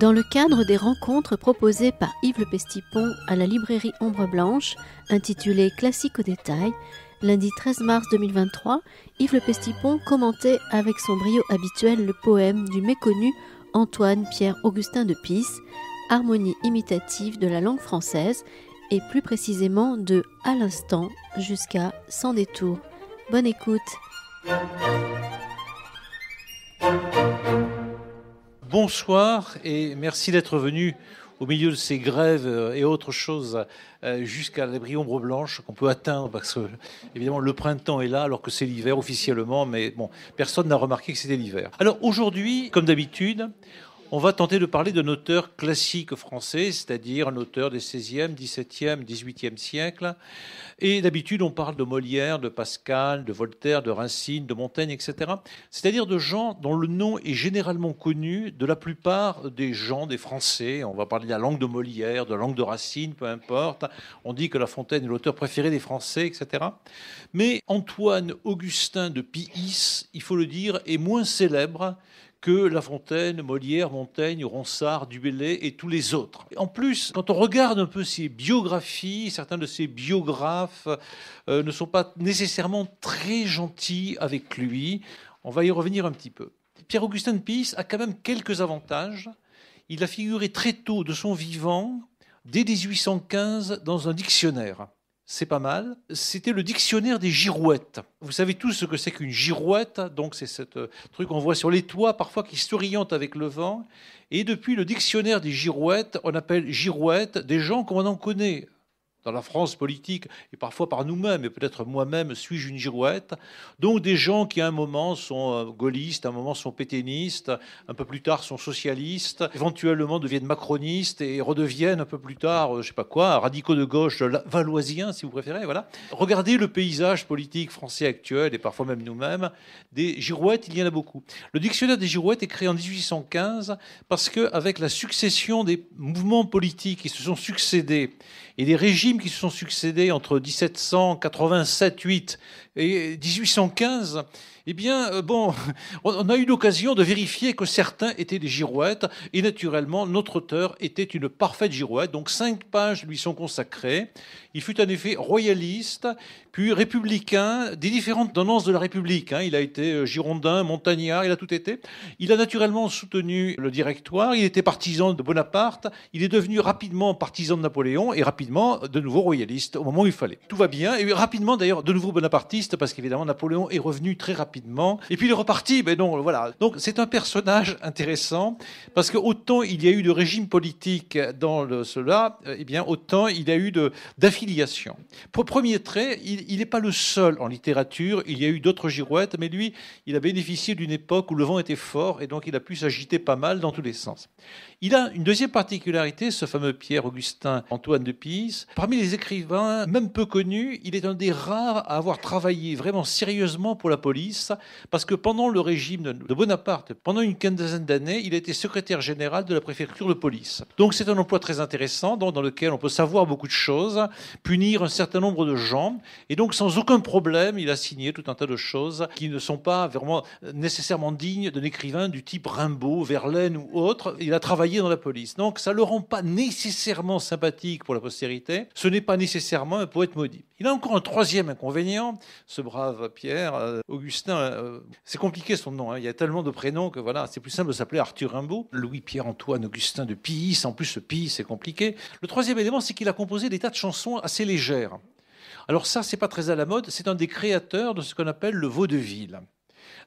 Dans le cadre des rencontres proposées par Yves Le Pestipon à la librairie Ombre Blanche, intitulée Classique au détail, lundi 13 mars 2023, Yves Le Pestipon commentait avec son brio habituel le poème du méconnu Antoine-Pierre-Augustin de Pisse, Harmonie imitative de la langue française, et plus précisément de À l'instant jusqu'à Sans détour. Bonne écoute! Bonsoir et merci d'être venu au milieu de ces grèves euh, et autres choses euh, jusqu'à la ombre blanche qu'on peut atteindre parce que évidemment le printemps est là alors que c'est l'hiver officiellement mais bon personne n'a remarqué que c'était l'hiver. Alors aujourd'hui comme d'habitude on va tenter de parler d'un auteur classique français, c'est-à-dire un auteur des 16e, 17e, 18 siècles. Et d'habitude, on parle de Molière, de Pascal, de Voltaire, de Racine, de Montaigne, etc. C'est-à-dire de gens dont le nom est généralement connu de la plupart des gens, des Français. On va parler de la langue de Molière, de la langue de Racine, peu importe. On dit que La Fontaine est l'auteur préféré des Français, etc. Mais Antoine Augustin de Pis, il faut le dire, est moins célèbre que La Fontaine, Molière, Montaigne, Ronsard, Dubélé et tous les autres. En plus, quand on regarde un peu ses biographies, certains de ses biographes euh, ne sont pas nécessairement très gentils avec lui. On va y revenir un petit peu. Pierre-Augustin Pisse a quand même quelques avantages. Il a figuré très tôt de son vivant, dès 1815, dans un dictionnaire c'est pas mal. C'était le dictionnaire des girouettes. Vous savez tous ce que c'est qu'une girouette, donc c'est ce euh, truc qu'on voit sur les toits parfois qui souriante avec le vent. Et depuis le dictionnaire des girouettes, on appelle girouettes des gens qu'on en connaît dans la France politique, et parfois par nous-mêmes, et peut-être moi-même suis-je une girouette. Donc des gens qui à un moment sont euh, gaullistes, à un moment sont pétainistes, un peu plus tard sont socialistes, éventuellement deviennent macronistes et redeviennent un peu plus tard, euh, je ne sais pas quoi, radicaux de gauche, valoisiens si vous préférez, voilà. Regardez le paysage politique français actuel, et parfois même nous-mêmes, des girouettes, il y en a beaucoup. Le dictionnaire des girouettes est créé en 1815 parce qu'avec la succession des mouvements politiques qui se sont succédés, et les régimes qui se sont succédés entre 1787-8 et 1815, eh bien, euh, bon, on a eu l'occasion de vérifier que certains étaient des girouettes, et naturellement, notre auteur était une parfaite girouette, donc cinq pages lui sont consacrées. Il fut en effet royaliste, puis républicain, des différentes tendances de la République. Hein. Il a été euh, girondin, montagnard, il a tout été. Il a naturellement soutenu le directoire, il était partisan de Bonaparte, il est devenu rapidement partisan de Napoléon, et rapidement de nouveau royaliste au moment où il fallait. Tout va bien, et rapidement d'ailleurs de nouveau bonapartiste, parce qu'évidemment Napoléon est revenu très rapidement, et puis il est reparti, mais ben non, voilà. Donc c'est un personnage intéressant, parce que autant il y a eu de régime politique dans cela, eh bien autant il y a eu d'affiliation. Pour premier trait, il n'est pas le seul en littérature, il y a eu d'autres girouettes, mais lui, il a bénéficié d'une époque où le vent était fort, et donc il a pu s'agiter pas mal dans tous les sens. Il a une deuxième particularité, ce fameux Pierre-Augustin Antoine de Pire, Parmi les écrivains, même peu connus, il est un des rares à avoir travaillé vraiment sérieusement pour la police, parce que pendant le régime de Bonaparte, pendant une quinzaine d'années, il était secrétaire général de la préfecture de police. Donc c'est un emploi très intéressant, dans, lequel on peut savoir beaucoup de choses, punir un certain nombre de gens, et donc sans aucun problème, il a signé tout un tas de choses qui ne sont pas vraiment nécessairement dignes d'un écrivain du type Rimbaud, Verlaine ou autre. Il a travaillé dans la police, donc ça ne le rend pas nécessairement sympathique pour la postérité ce n'est pas nécessairement un poète maudit. Il a encore un troisième inconvénient, ce brave Pierre, euh, Augustin, euh, c'est compliqué son nom, hein. il y a tellement de prénoms que voilà, c'est plus simple de s'appeler Arthur Rimbaud, Louis-Pierre-Antoine Augustin de Piss. en plus ce c'est compliqué. Le troisième élément, c'est qu'il a composé des tas de chansons assez légères. Alors ça, c'est pas très à la mode, c'est un des créateurs de ce qu'on appelle le vaudeville.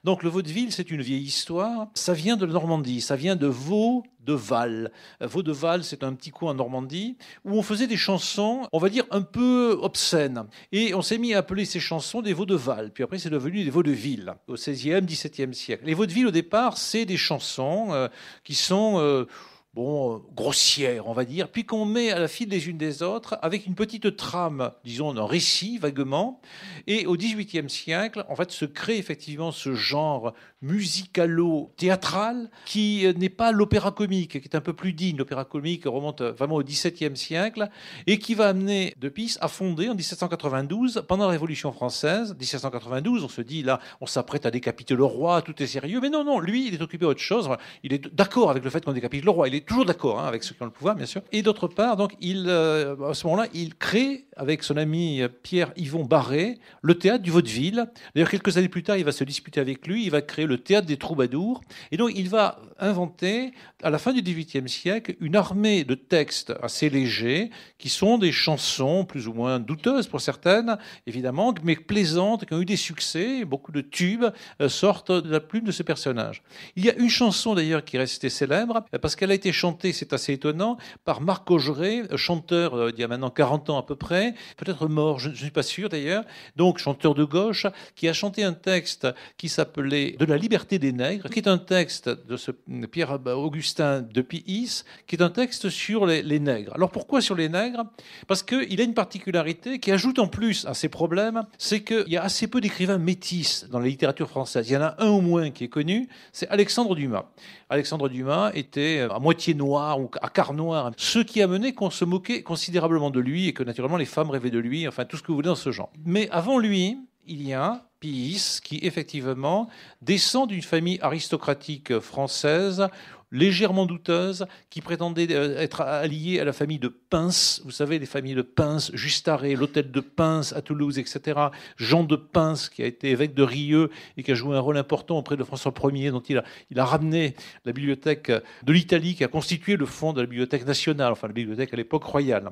Donc le vaudeville, c'est une vieille histoire. Ça vient de Normandie, ça vient de Vaud de Val. Vaud de Val, c'est un petit coin en Normandie où on faisait des chansons, on va dire un peu obscènes. Et on s'est mis à appeler ces chansons des Vaux Puis après, c'est devenu des vaudevilles au 16 XVIIe siècle. Les vaudevilles, au départ, c'est des chansons euh, qui sont euh, bon, euh, on va dire, puis qu'on met à la file les unes des autres avec une petite trame, disons, d'un récit vaguement. Et au XVIIIe siècle, en fait, se crée effectivement ce genre musicalo théâtral qui euh, n'est pas l'opéra comique, qui est un peu plus digne. L'opéra comique remonte euh, vraiment au XVIIe siècle et qui va amener De Pisse à fonder en 1792, pendant la Révolution française, 1792, on se dit là, on s'apprête à décapiter le roi, tout est sérieux, mais non, non, lui, il est occupé à autre chose. Il est d'accord avec le fait qu'on décapite le roi, il est toujours d'accord hein, avec ceux qui ont le pouvoir, bien sûr. Et d'autre part, donc, il, euh, à ce moment-là, il crée avec son ami Pierre-Yvon Barré le théâtre du Vaudeville. D'ailleurs, quelques années plus tard, il va se disputer avec lui, il va créer le théâtre des troubadours. Et donc, il va inventer, à la fin du XVIIIe siècle, une armée de textes assez légers, qui sont des chansons plus ou moins douteuses pour certaines, évidemment, mais plaisantes, qui ont eu des succès. Beaucoup de tubes euh, sortent de la plume de ce personnage. Il y a une chanson, d'ailleurs, qui est restée célèbre, euh, parce qu'elle a été chantée, c'est assez étonnant, par Marc Augeret, euh, chanteur il y a maintenant 40 ans à peu près, peut-être mort, je ne suis pas sûr d'ailleurs, donc chanteur de gauche, qui a chanté un texte qui s'appelait De la liberté des nègres, qui est un texte de ce Pierre Augustin de Piis, qui est un texte sur les, nègres. Alors pourquoi sur les nègres Parce qu'il a une particularité qui ajoute en plus à ces problèmes, c'est qu'il y a assez peu d'écrivains métis dans la littérature française. Il y en a un au moins qui est connu, c'est Alexandre Dumas. Alexandre Dumas était à moitié noir ou à quart noir, ce qui a mené qu'on se moquait considérablement de lui et que naturellement les femmes rêvaient de lui, enfin tout ce que vous voulez dans ce genre. Mais avant lui, il y a qui effectivement descend d'une famille aristocratique française légèrement douteuse, qui prétendait euh, être alliée à la famille de Pince. Vous savez, les familles de Pince, Justaré, l'hôtel de Pince à Toulouse, etc. Jean de Pince, qui a été évêque de Rieux et qui a joué un rôle important auprès de François Ier, dont il a, il a ramené la bibliothèque de l'Italie, qui a constitué le fond de la bibliothèque nationale, enfin la bibliothèque à l'époque royale.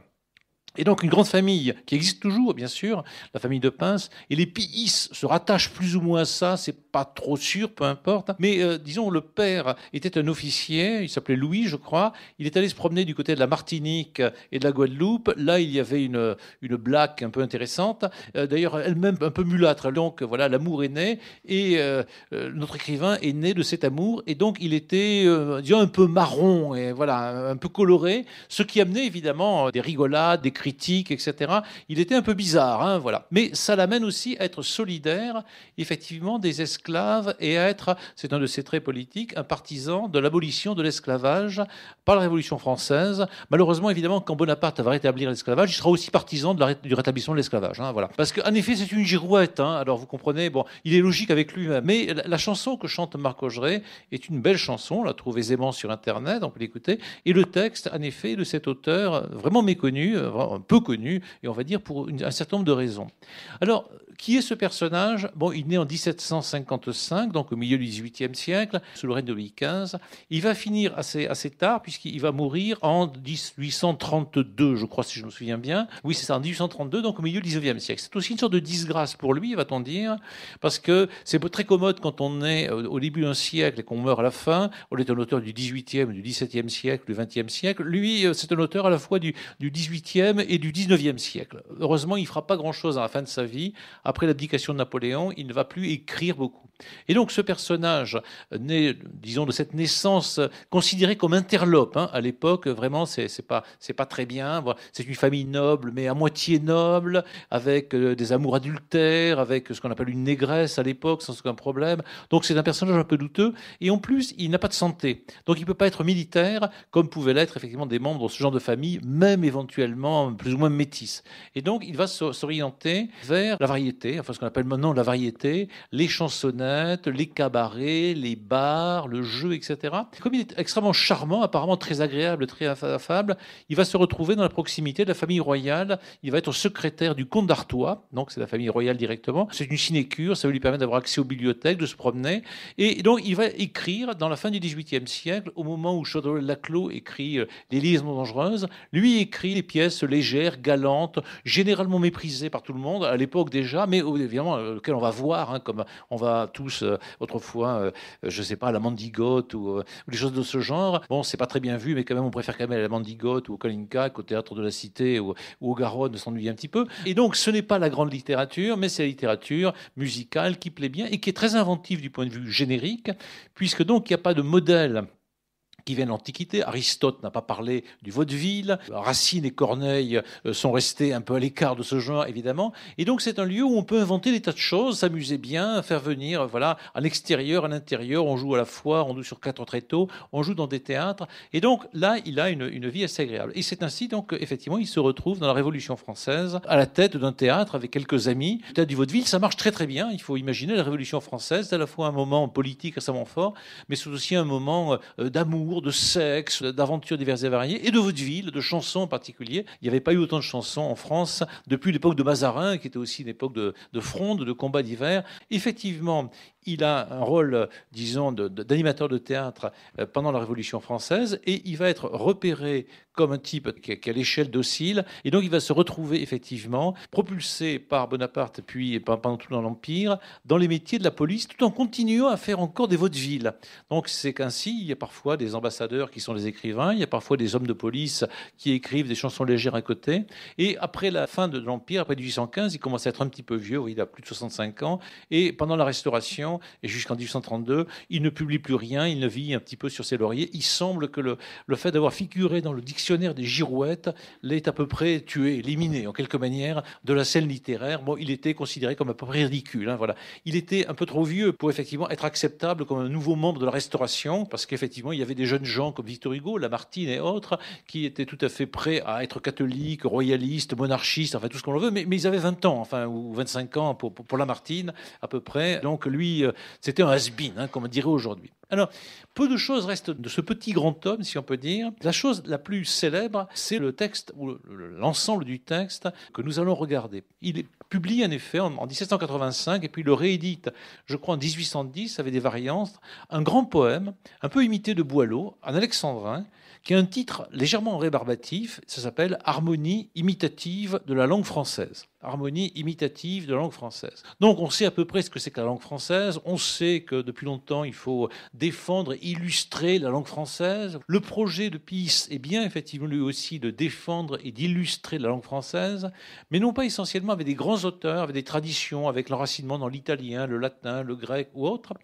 Et donc une grande famille qui existe toujours, bien sûr, la famille de Pince, et les Pis se rattachent plus ou moins à ça, c'est pas trop sûr, peu importe. Mais euh, disons, le père était un officier, il s'appelait Louis, je crois, il est allé se promener du côté de la Martinique et de la Guadeloupe, là il y avait une, une blague un peu intéressante, euh, d'ailleurs elle-même un peu mulâtre, donc voilà, l'amour est né, et euh, notre écrivain est né de cet amour, et donc il était, disons, un peu marron, et voilà, un peu coloré, ce qui amenait évidemment des rigolades, des cris etc. Il était un peu bizarre, hein, voilà. Mais ça l'amène aussi à être solidaire, effectivement, des esclaves et à être, c'est un de ses traits politiques, un partisan de l'abolition de l'esclavage par la Révolution française. Malheureusement, évidemment, quand Bonaparte va rétablir l'esclavage, il sera aussi partisan de la, du rétablissement de l'esclavage, hein, voilà. Parce qu'en effet, c'est une girouette, hein, alors vous comprenez, bon, il est logique avec lui, mais la, chanson que chante Marc Augeret est une belle chanson, on la trouve aisément sur Internet, on peut l'écouter, et le texte, en effet, de cet auteur vraiment méconnu, euh, peu connu, et on va dire pour un certain nombre de raisons. Alors, qui est ce personnage Bon, il naît en 1755, donc au milieu du XVIIIe siècle, sous le règne de Louis XV. Il va finir assez, assez tard, puisqu'il va mourir en 1832, je crois, si je me souviens bien. Oui, c'est ça, en 1832, donc au milieu du 19e siècle. C'est aussi une sorte de disgrâce pour lui, va-t-on dire, parce que c'est très commode quand on est euh, au début d'un siècle et qu'on meurt à la fin. On est un auteur du XVIIIe, du XVIIe siècle, du e siècle. Lui, euh, c'est un auteur à la fois du, du XVIIIe et du XIXe siècle. Heureusement, il ne fera pas grand-chose à la fin de sa vie. Après l'abdication de Napoléon, il ne va plus écrire beaucoup. Et donc ce personnage, né, disons, de cette naissance considérée comme interlope hein. à l'époque, vraiment, c'est pas, pas très bien. C'est une famille noble, mais à moitié noble, avec euh, des amours adultères, avec ce qu'on appelle une négresse à l'époque, sans aucun problème. Donc c'est un personnage un peu douteux. Et en plus, il n'a pas de santé. Donc il ne peut pas être militaire, comme pouvaient l'être effectivement des membres de ce genre de famille, même éventuellement plus ou moins métis. Et donc, il va s'orienter vers la variété, enfin ce qu'on appelle maintenant la variété, les chansonnettes, les cabarets, les bars, le jeu, etc. Comme il est extrêmement charmant, apparemment très agréable, très affable, il va se retrouver dans la proximité de la famille royale. Il va être secrétaire du comte d'Artois, donc c'est la famille royale directement. C'est une sinécure, ça lui permettre d'avoir accès aux bibliothèques, de se promener. Et donc, il va écrire dans la fin du XVIIIe siècle, au moment où de laclos écrit euh, Les liaisons dangereuses, lui écrit les pièces Les légère, galante, généralement méprisée par tout le monde, à l'époque déjà, mais évidemment, euh, lequel on va voir, hein, comme on va tous euh, autrefois, euh, je ne sais pas, la Mandigote ou, des choses de ce genre. Bon, c'est pas très bien vu, mais quand même, on préfère quand même la Mandigote ou au Kalinka, au Théâtre de la Cité ou, au Garonne, s'ennuyer un petit peu. Et donc, ce n'est pas la grande littérature, mais c'est la littérature musicale qui plaît bien et qui est très inventive du point de vue générique, puisque donc, il n'y a pas de modèle qui viennent de l'Antiquité. Aristote n'a pas parlé du vaudeville. Racine et Corneille euh, sont restés un peu à l'écart de ce genre, évidemment. Et donc, c'est un lieu où on peut inventer des tas de choses, s'amuser bien, faire venir, voilà, à l'extérieur, à l'intérieur. On joue à la foire, on joue sur quatre tréteaux, on joue dans des théâtres. Et donc, là, il a une, une vie assez agréable. Et c'est ainsi, donc, effectivement, il se retrouve dans la Révolution française, à la tête d'un théâtre avec quelques amis. Le théâtre du vaudeville, ça marche très, très bien. Il faut imaginer la Révolution française, c'est à la fois un moment politique extrêmement fort, mais c'est aussi un moment euh, d'amour de sexe, d'aventures diverses et variées, et de votre ville, de chansons en particulier. Il n'y avait pas eu autant de chansons en France depuis l'époque de Mazarin, qui était aussi une époque de, de fronde, de combats divers. Effectivement, il a un rôle, euh, disons, d'animateur de, théâtre euh, pendant la Révolution française, et il va être repéré comme un type qui, est l'échelle docile, et donc il va se retrouver effectivement propulsé par Bonaparte, puis pendant tout dans l'Empire, dans les métiers de la police, tout en continuant à faire encore des vaudevilles. Donc c'est qu'ainsi, il y a parfois des ambassadeurs qui sont des écrivains, il y a parfois des hommes de police qui écrivent des chansons légères à côté, et après la fin de l'Empire, après 1815, il commence à être un petit peu vieux, il a plus de 65 ans, et pendant la Restauration, et jusqu'en 1832. Il ne publie plus rien, il ne vit un petit peu sur ses lauriers. Il semble que le, fait d'avoir figuré dans le dictionnaire des girouettes l'ait à peu près tué, éliminé en quelque manière de la scène littéraire. Bon, il était considéré comme à peu près ridicule. Hein, voilà. Il était un peu trop vieux pour effectivement être acceptable comme un nouveau membre de la Restauration, parce qu'effectivement, il y avait des jeunes gens comme Victor Hugo, Lamartine et autres, qui étaient tout à fait prêts à être catholiques, royalistes, monarchistes, enfin tout ce qu'on veut, mais, ils avaient 20 ans, enfin, ou 25 ans pour, pour Lamartine à peu près. Donc lui, euh, c'était un has hein, comme on dirait aujourd'hui. Alors, peu de choses restent de ce petit grand homme, si on peut dire. La chose la plus célèbre, c'est le texte, ou l'ensemble du texte que nous allons regarder. Il est publié, en effet en, 1785, et puis le réédite, je crois, en 1810, avec des variantes, un grand poème, un peu imité de Boileau, un alexandrin, qui a un titre légèrement rébarbatif, ça s'appelle Harmonie imitative de la langue française harmonie imitative de la langue française. Donc on sait à peu près ce que c'est que la langue française, on sait que depuis longtemps il faut défendre et illustrer la langue française. Le projet de PIS est bien effectivement lui aussi de défendre et d'illustrer la langue française, mais non pas essentiellement avec des grands auteurs, avec des traditions, avec l'enracinement dans l'italien, le latin, le grec ou autre,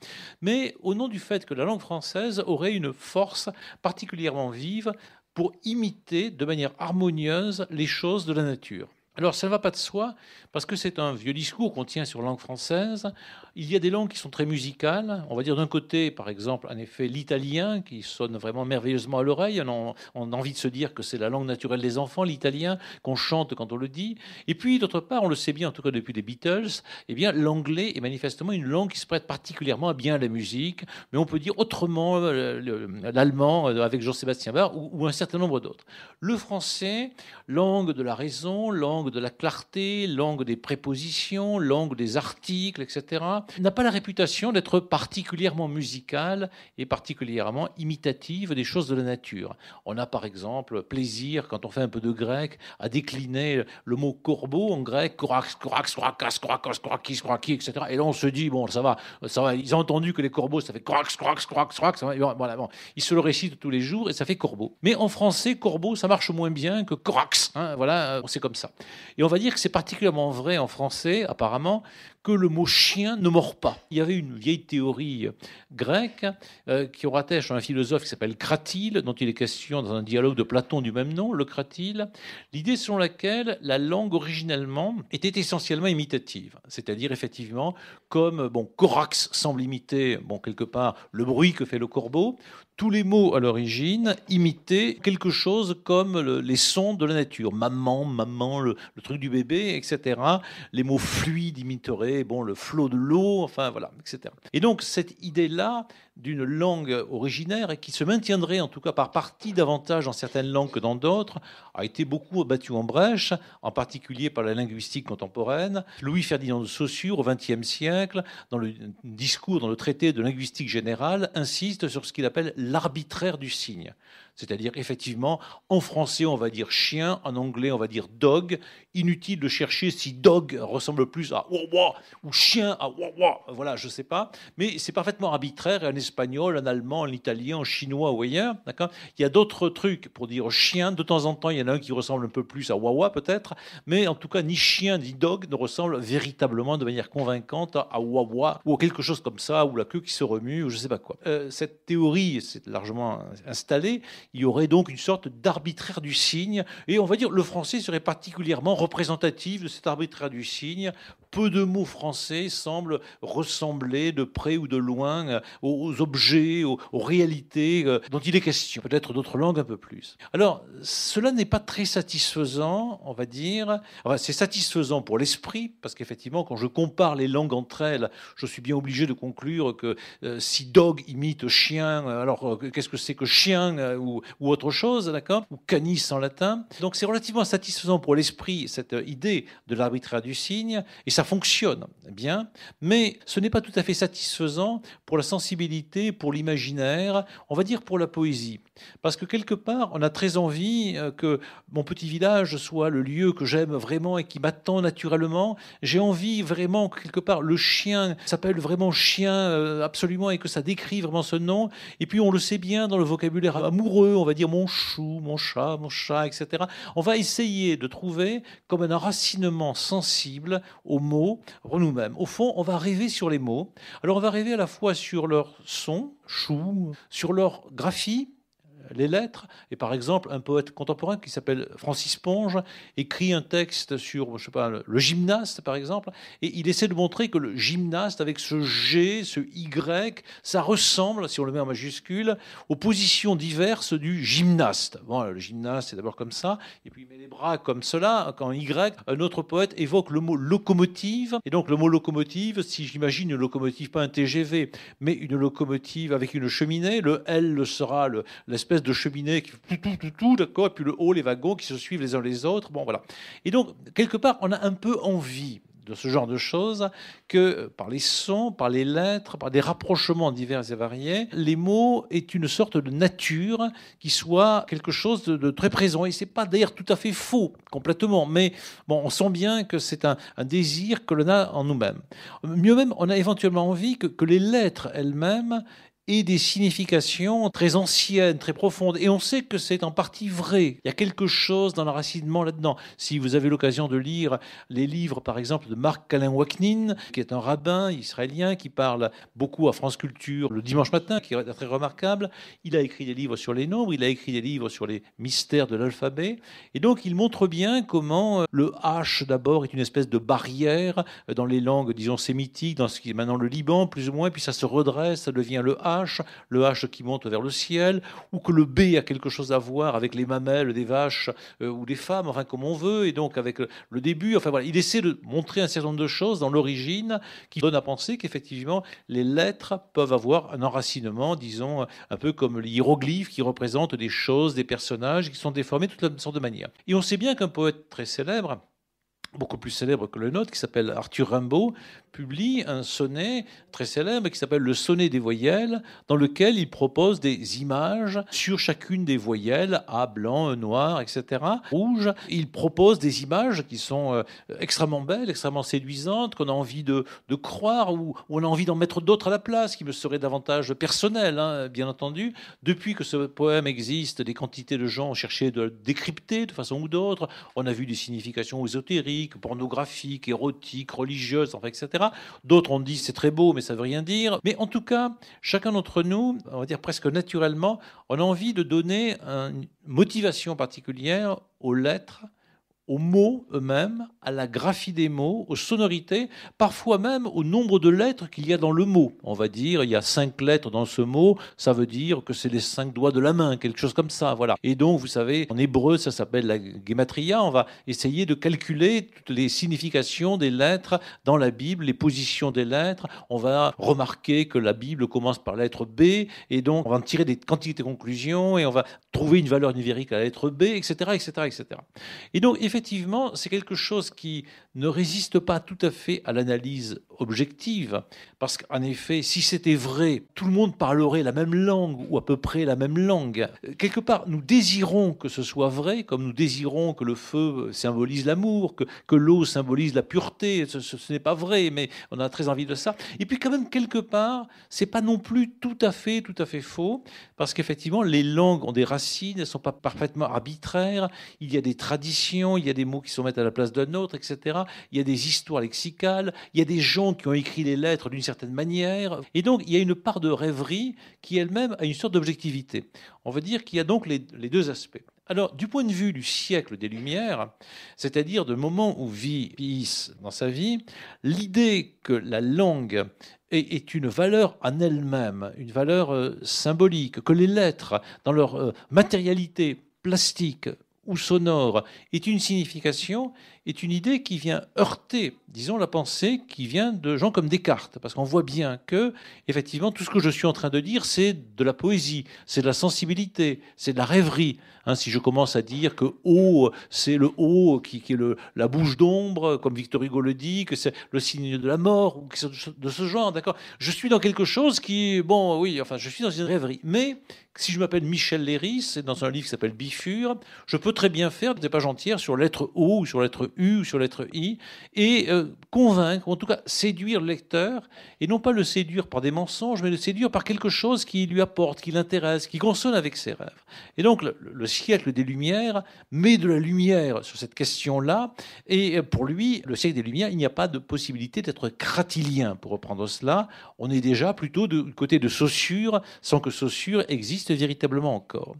mais au nom du fait que la langue française aurait une force particulièrement vive pour imiter de manière harmonieuse les choses de la nature. Alors ça ne va pas de soi, parce que c'est un vieux discours qu'on tient sur la langue française. Il y a des langues qui sont très musicales. On va dire d'un côté, par exemple, en effet, l'italien, qui sonne vraiment merveilleusement à l'oreille. On, a envie de se dire que c'est la langue naturelle des enfants, l'italien, qu'on chante quand on le dit. Et puis, d'autre part, on le sait bien, en tout cas depuis les Beatles, eh bien, l'anglais est manifestement une langue qui se prête particulièrement à bien à la musique, mais on peut dire autrement euh, l'allemand euh, avec Jean-Sébastien Bach ou un certain nombre d'autres. Le français, langue de la raison, langue de la clarté, langue des prépositions, langue des articles, etc., n'a pas la réputation d'être particulièrement musicale et particulièrement imitative des choses de la nature. On a par exemple plaisir, quand on fait un peu de grec, à décliner le mot corbeau en grec, corax, corax, corax corax corax corax etc. Et là, on se dit, bon, ça va, ça va, ils ont entendu que les corbeaux, ça fait corax, corax, corax, corax ». voilà, bon. Ils se le récitent tous les jours et ça fait corbeau. Mais en français, corbeau, ça marche moins bien que corax, hein, voilà, euh, c'est comme ça. Et on va dire que c'est particulièrement vrai en français, apparemment, que le mot chien ne mord pas. Il y avait une vieille théorie euh, grecque euh, qui rattache à un philosophe qui s'appelle Cratyle, dont il est question dans un dialogue de Platon du même nom, le Cratyle, l'idée selon laquelle la langue originellement était essentiellement imitative, c'est-à-dire effectivement comme bon Corax semble imiter bon quelque part le bruit que fait le corbeau, tous les mots à l'origine imitaient quelque chose comme les sons de la nature. Maman, maman, le, truc du bébé, etc. Les mots fluides imiteraient bon, le flot de l'eau, enfin voilà, etc. Et donc cette idée-là, d'une langue originaire et qui se maintiendrait en tout cas par partie davantage dans certaines langues que dans d'autres, a été beaucoup abattu en brèche, en particulier par la linguistique contemporaine. Louis-Ferdinand de Saussure, au XXe siècle, dans le discours, dans le traité de linguistique générale, insiste sur ce qu'il appelle l'arbitraire du signe. C'est-à-dire, effectivement, en français, on va dire chien, en anglais, on va dire dog. Inutile de chercher si dog ressemble plus à wawa ou chien à wawa. Voilà, je ne sais pas. Mais c'est parfaitement arbitraire. En espagnol, en allemand, en italien, en chinois ou ailleurs. D'accord il y a d'autres trucs pour dire chien. De temps en temps, il y en a un qui ressemble un peu plus à wawa, peut-être. Mais en tout cas, ni chien ni dog ne ressemble véritablement de manière convaincante à wawa ou à quelque chose comme ça, ou la queue qui se remue, ou je ne sais pas quoi. Euh, cette théorie, c'est largement installée il y aurait donc une sorte d'arbitraire du signe, et on va dire le français serait particulièrement représentatif de cet arbitraire du signe. Peu de mots français semblent ressembler de près ou de loin euh, aux objets, aux, réalités euh, dont il est question. Peut-être d'autres langues un peu plus. Alors, cela n'est pas très satisfaisant, on va dire. c'est satisfaisant pour l'esprit, parce qu'effectivement, quand je compare les langues entre elles, je suis bien obligé de conclure que euh, si dog imite chien, alors qu'est-ce que c'est que chien ou, autre chose, d'accord Ou canis en latin. Donc c'est relativement satisfaisant pour l'esprit, cette euh, idée de l'arbitraire du signe, et ça fonctionne bien, mais ce n'est pas tout à fait satisfaisant pour la sensibilité, pour l'imaginaire, on va dire pour la poésie. Parce que quelque part, on a très envie euh, que mon petit village soit le lieu que j'aime vraiment et qui m'attend naturellement. J'ai envie vraiment que quelque part le chien s'appelle vraiment chien euh, absolument et que ça décrit vraiment ce nom. Et puis on le sait bien dans le vocabulaire amoureux on va dire mon chou, mon chat, mon chat, etc. On va essayer de trouver comme un enracinement sensible aux mots nous-mêmes. Au fond, on va rêver sur les mots. Alors on va rêver à la fois sur leur son, chou, sur leur graphie, les lettres. Et par exemple, un poète contemporain qui s'appelle Francis Ponge écrit un texte sur, sais pas, le gymnaste, par exemple, et il essaie de montrer que le gymnaste, avec ce G, ce Y, ça ressemble, si on le met en majuscule, aux positions diverses du gymnaste. Bon, le gymnaste, c'est d'abord comme ça, et puis il met les bras comme cela, en Y. Un autre poète évoque le mot locomotive, et donc le mot locomotive, si j'imagine une locomotive, pas un TGV, mais une locomotive avec une cheminée, le L sera l'espèce de cheminée qui tout, tout, tout, tout d'accord, et puis le haut, les wagons qui se suivent les uns les autres. Bon, voilà. Et donc, quelque part, on a un peu envie de ce genre de choses que euh, par les sons, par les lettres, par des rapprochements divers et variés, les mots est une sorte de nature qui soit quelque chose de, très présent. Et c'est pas d'ailleurs tout à fait faux complètement, mais bon, on sent bien que c'est un, désir que l'on a en nous-mêmes. Mieux même, on a éventuellement envie que, que les lettres elles-mêmes et des significations très anciennes, très profondes. Et on sait que c'est en partie vrai. Il y a quelque chose dans l'enracinement là-dedans. Si vous avez l'occasion de lire les livres, par exemple, de Marc Kalin Waknin, qui est un rabbin israélien qui parle beaucoup à France Culture le dimanche matin, qui est très remarquable, il a écrit des livres sur les nombres, il a écrit des livres sur les mystères de l'alphabet. Et donc, il montre bien comment euh, le H, d'abord, est une espèce de barrière euh, dans les langues, disons, sémitiques, dans ce qui est maintenant le Liban, plus ou moins, puis ça se redresse, ça devient le H le H qui monte vers le ciel, ou que le B a quelque chose à voir avec les mamelles des vaches euh, ou des femmes, enfin comme on veut, et donc avec le début. Enfin voilà, il essaie de montrer un certain nombre de choses dans l'origine qui donne à penser qu'effectivement les lettres peuvent avoir un enracinement, disons, un peu comme les hiéroglyphes qui représentent des choses, des personnages qui sont déformés de toutes sortes de manières. Et on sait bien qu'un poète très célèbre, beaucoup plus célèbre que le nôtre, qui s'appelle Arthur Rimbaud, publie un sonnet très célèbre qui s'appelle Le sonnet des voyelles, dans lequel il propose des images sur chacune des voyelles, A, blanc, e noir, etc., rouge. Il propose des images qui sont euh, extrêmement belles, extrêmement séduisantes, qu'on a envie de, croire ou, on a envie d'en mettre d'autres à la place, qui me seraient davantage personnelles, hein, bien entendu. Depuis que ce poème existe, des quantités de gens ont cherché de le décrypter de façon ou d'autre. On a vu des significations ésotériques, pornographique, érotique, religieuse, etc. D'autres ont dit c'est très beau, mais ça veut rien dire. Mais en tout cas, chacun d'entre nous, on va dire presque naturellement, on a envie de donner une motivation particulière aux lettres aux mots eux-mêmes, à la graphie des mots, aux sonorités, parfois même au nombre de lettres qu'il y a dans le mot. On va dire, il y a cinq lettres dans ce mot, ça veut dire que c'est les cinq doigts de la main, quelque chose comme ça, voilà. Et donc, vous savez, en hébreu, ça s'appelle la gematria, on va essayer de calculer toutes les significations des lettres dans la Bible, les positions des lettres, on va remarquer que la Bible commence par la lettre B, et donc on va en tirer des quantités de conclusions, et on va trouver une valeur numérique à la lettre B, etc., etc., etc. Et donc, effectivement, c'est quelque chose qui ne résiste pas tout à fait à l'analyse objective, parce qu'en effet, si c'était vrai, tout le monde parlerait la même langue, ou à peu près la même langue. Quelque part, nous désirons que ce soit vrai, comme nous désirons que le feu symbolise l'amour, que, l'eau symbolise la pureté, ce, n'est pas vrai, mais on a très envie de ça. Et puis quand même, quelque part, c'est pas non plus tout à fait, tout à fait faux, parce qu'effectivement, les langues ont des racines, elles ne sont pas parfaitement arbitraires, il y a des traditions, il y a des mots qui sont mettent à la place d'un autre, etc. Il y a des histoires lexicales, il y a des gens qui ont écrit les lettres d'une certaine manière. Et donc, il y a une part de rêverie qui elle-même a une sorte d'objectivité. On veut dire qu'il y a donc les, deux aspects. Alors, du point de vue du siècle des Lumières, c'est-à-dire du moment où vit Piis dans sa vie, l'idée que la langue est, une valeur en elle-même, une valeur euh, symbolique, que les lettres, dans leur euh, matérialité plastique, ou sonore est une signification est une idée qui vient heurter, disons, la pensée qui vient de gens comme Descartes, parce qu'on voit bien que, effectivement, tout ce que je suis en train de dire, c'est de la poésie, c'est de la sensibilité, c'est de la rêverie. Hein. si je commence à dire que haut c'est le haut qui, qui, est le, la bouche d'ombre, comme Victor Hugo le dit, que c'est le signe de la mort, ou de ce genre, d'accord Je suis dans quelque chose qui, bon, oui, enfin, je suis dans une rêverie. Mais si je m'appelle Michel Léry, c'est dans un livre qui s'appelle Bifur, je peux très bien faire des pages entières sur l'être haut ou sur l'être U ou sur la lettre I, et euh, convaincre, en tout cas séduire le lecteur, et non pas le séduire par des mensonges, mais le séduire par quelque chose qui lui apporte, qui l'intéresse, qui consonne avec ses rêves. Et donc le, siècle des Lumières met de la lumière sur cette question-là, et euh, pour lui, le siècle des Lumières, il n'y a pas de possibilité d'être cratilien, pour reprendre cela. On est déjà plutôt du côté de Saussure, sans que Saussure existe véritablement encore.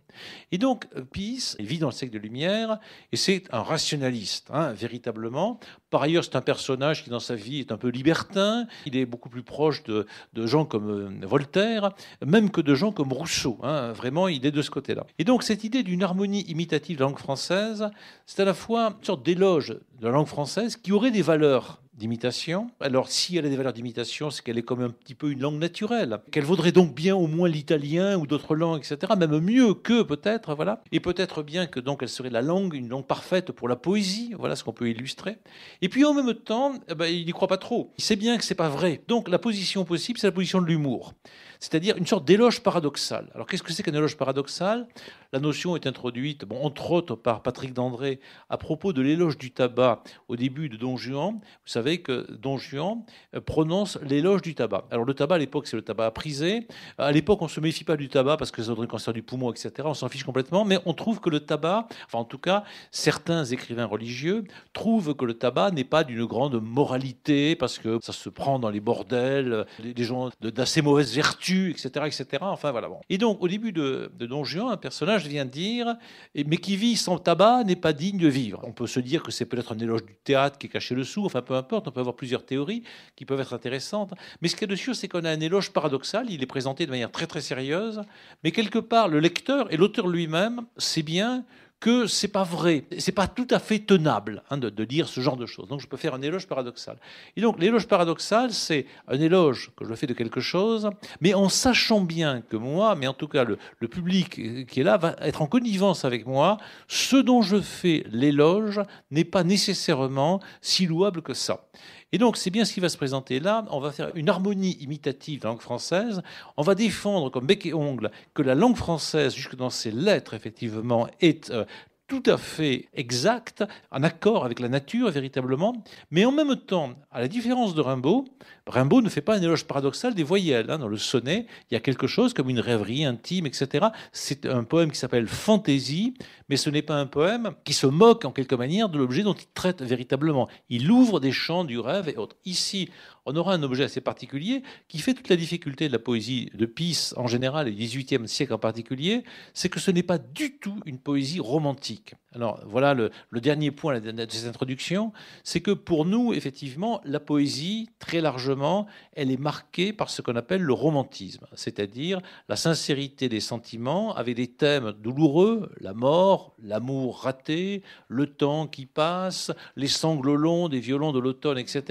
Et donc, euh, Peace vit dans le siècle des Lumières, et c'est un rationaliste, hein, véritablement. Par ailleurs, c'est un personnage qui, dans sa vie, est un peu libertin. Il est beaucoup plus proche de, gens comme euh, Voltaire, même que de gens comme Rousseau. Hein. Vraiment, il est de ce côté-là. Et donc, cette idée d'une harmonie imitative de langue française, c'est à la fois une sorte d'éloge de la langue française qui aurait des valeurs d'imitation. Alors, si elle a des valeurs d'imitation, c'est qu'elle est comme un petit peu une langue naturelle, qu'elle vaudrait donc bien au moins l'italien ou d'autres langues, etc., même mieux que peut-être, voilà. Et peut-être bien que donc elle serait la langue, une langue parfaite pour la poésie, voilà ce qu'on peut illustrer. Et puis en même temps, eh ben, il n'y croit pas trop. Il sait bien que c'est pas vrai. Donc la position possible, c'est la position de l'humour, c'est-à-dire une sorte d'éloge paradoxal. Alors qu'est-ce que c'est qu'un éloge paradoxal La notion est introduite, entre autres, par Patrick Dandré à propos de l'éloge du tabac au début de Don Juan. Vous que Don Juan euh, prononce l'éloge du tabac. Alors le tabac à l'époque c'est le tabac à priser. À l'époque on se méfie pas du tabac parce que ça donne cancer du poumon, etc. On s'en fiche complètement, mais on trouve que le tabac, enfin en tout cas certains écrivains religieux trouvent que le tabac n'est pas d'une grande moralité parce que ça se prend dans les bordels, des gens d'assez mauvaise vertu, etc., etc. Enfin voilà. Bon. Et donc au début de, de Don Juan, un personnage vient dire mais qui vit sans tabac n'est pas digne de vivre. On peut se dire que c'est peut-être un éloge du théâtre qui est caché dessous, enfin peu importe on peut avoir plusieurs théories qui peuvent être intéressantes. Mais ce qui est de sûr, c'est qu'on a un éloge paradoxal, il est présenté de manière très très sérieuse, mais quelque part, le lecteur et l'auteur lui-même sait bien que c'est pas vrai, c'est pas tout à fait tenable hein, de, de, dire ce genre de choses. Donc je peux faire un éloge paradoxal. Et donc l'éloge paradoxal, c'est un éloge que je fais de quelque chose, mais en sachant bien que moi, mais en tout cas le public qui est là va être en connivence avec moi, ce dont je fais l'éloge n'est pas nécessairement si louable que ça. Et donc, c'est bien ce qui va se présenter là. On va faire une harmonie imitative de langue française. On va défendre, comme bec et ongle, que la langue française, jusque dans ses lettres, effectivement, est euh, tout à fait exact, en accord avec la nature véritablement, mais en même temps, à la différence de Rimbaud, Rimbaud ne fait pas un éloge paradoxal des voyelles. Hein. dans le sonnet, il y a quelque chose comme une rêverie intime, etc. C'est un poème qui s'appelle Fantaisie, mais ce n'est pas un poème qui se moque en quelque manière de l'objet dont il traite véritablement. Il ouvre des champs du rêve et autres. Ici, on aura un objet assez particulier qui fait toute la difficulté de la poésie de Pis en général et du XVIIIe siècle en particulier, c'est que ce n'est pas du tout une poésie romantique. Alors voilà le, le dernier point de cette introduction, c'est que pour nous, effectivement, la poésie, très largement, elle est marquée par ce qu'on appelle le romantisme, c'est-à-dire la sincérité des sentiments avec des thèmes douloureux, la mort, l'amour raté, le temps qui passe, les sanglots longs des violons de l'automne, etc.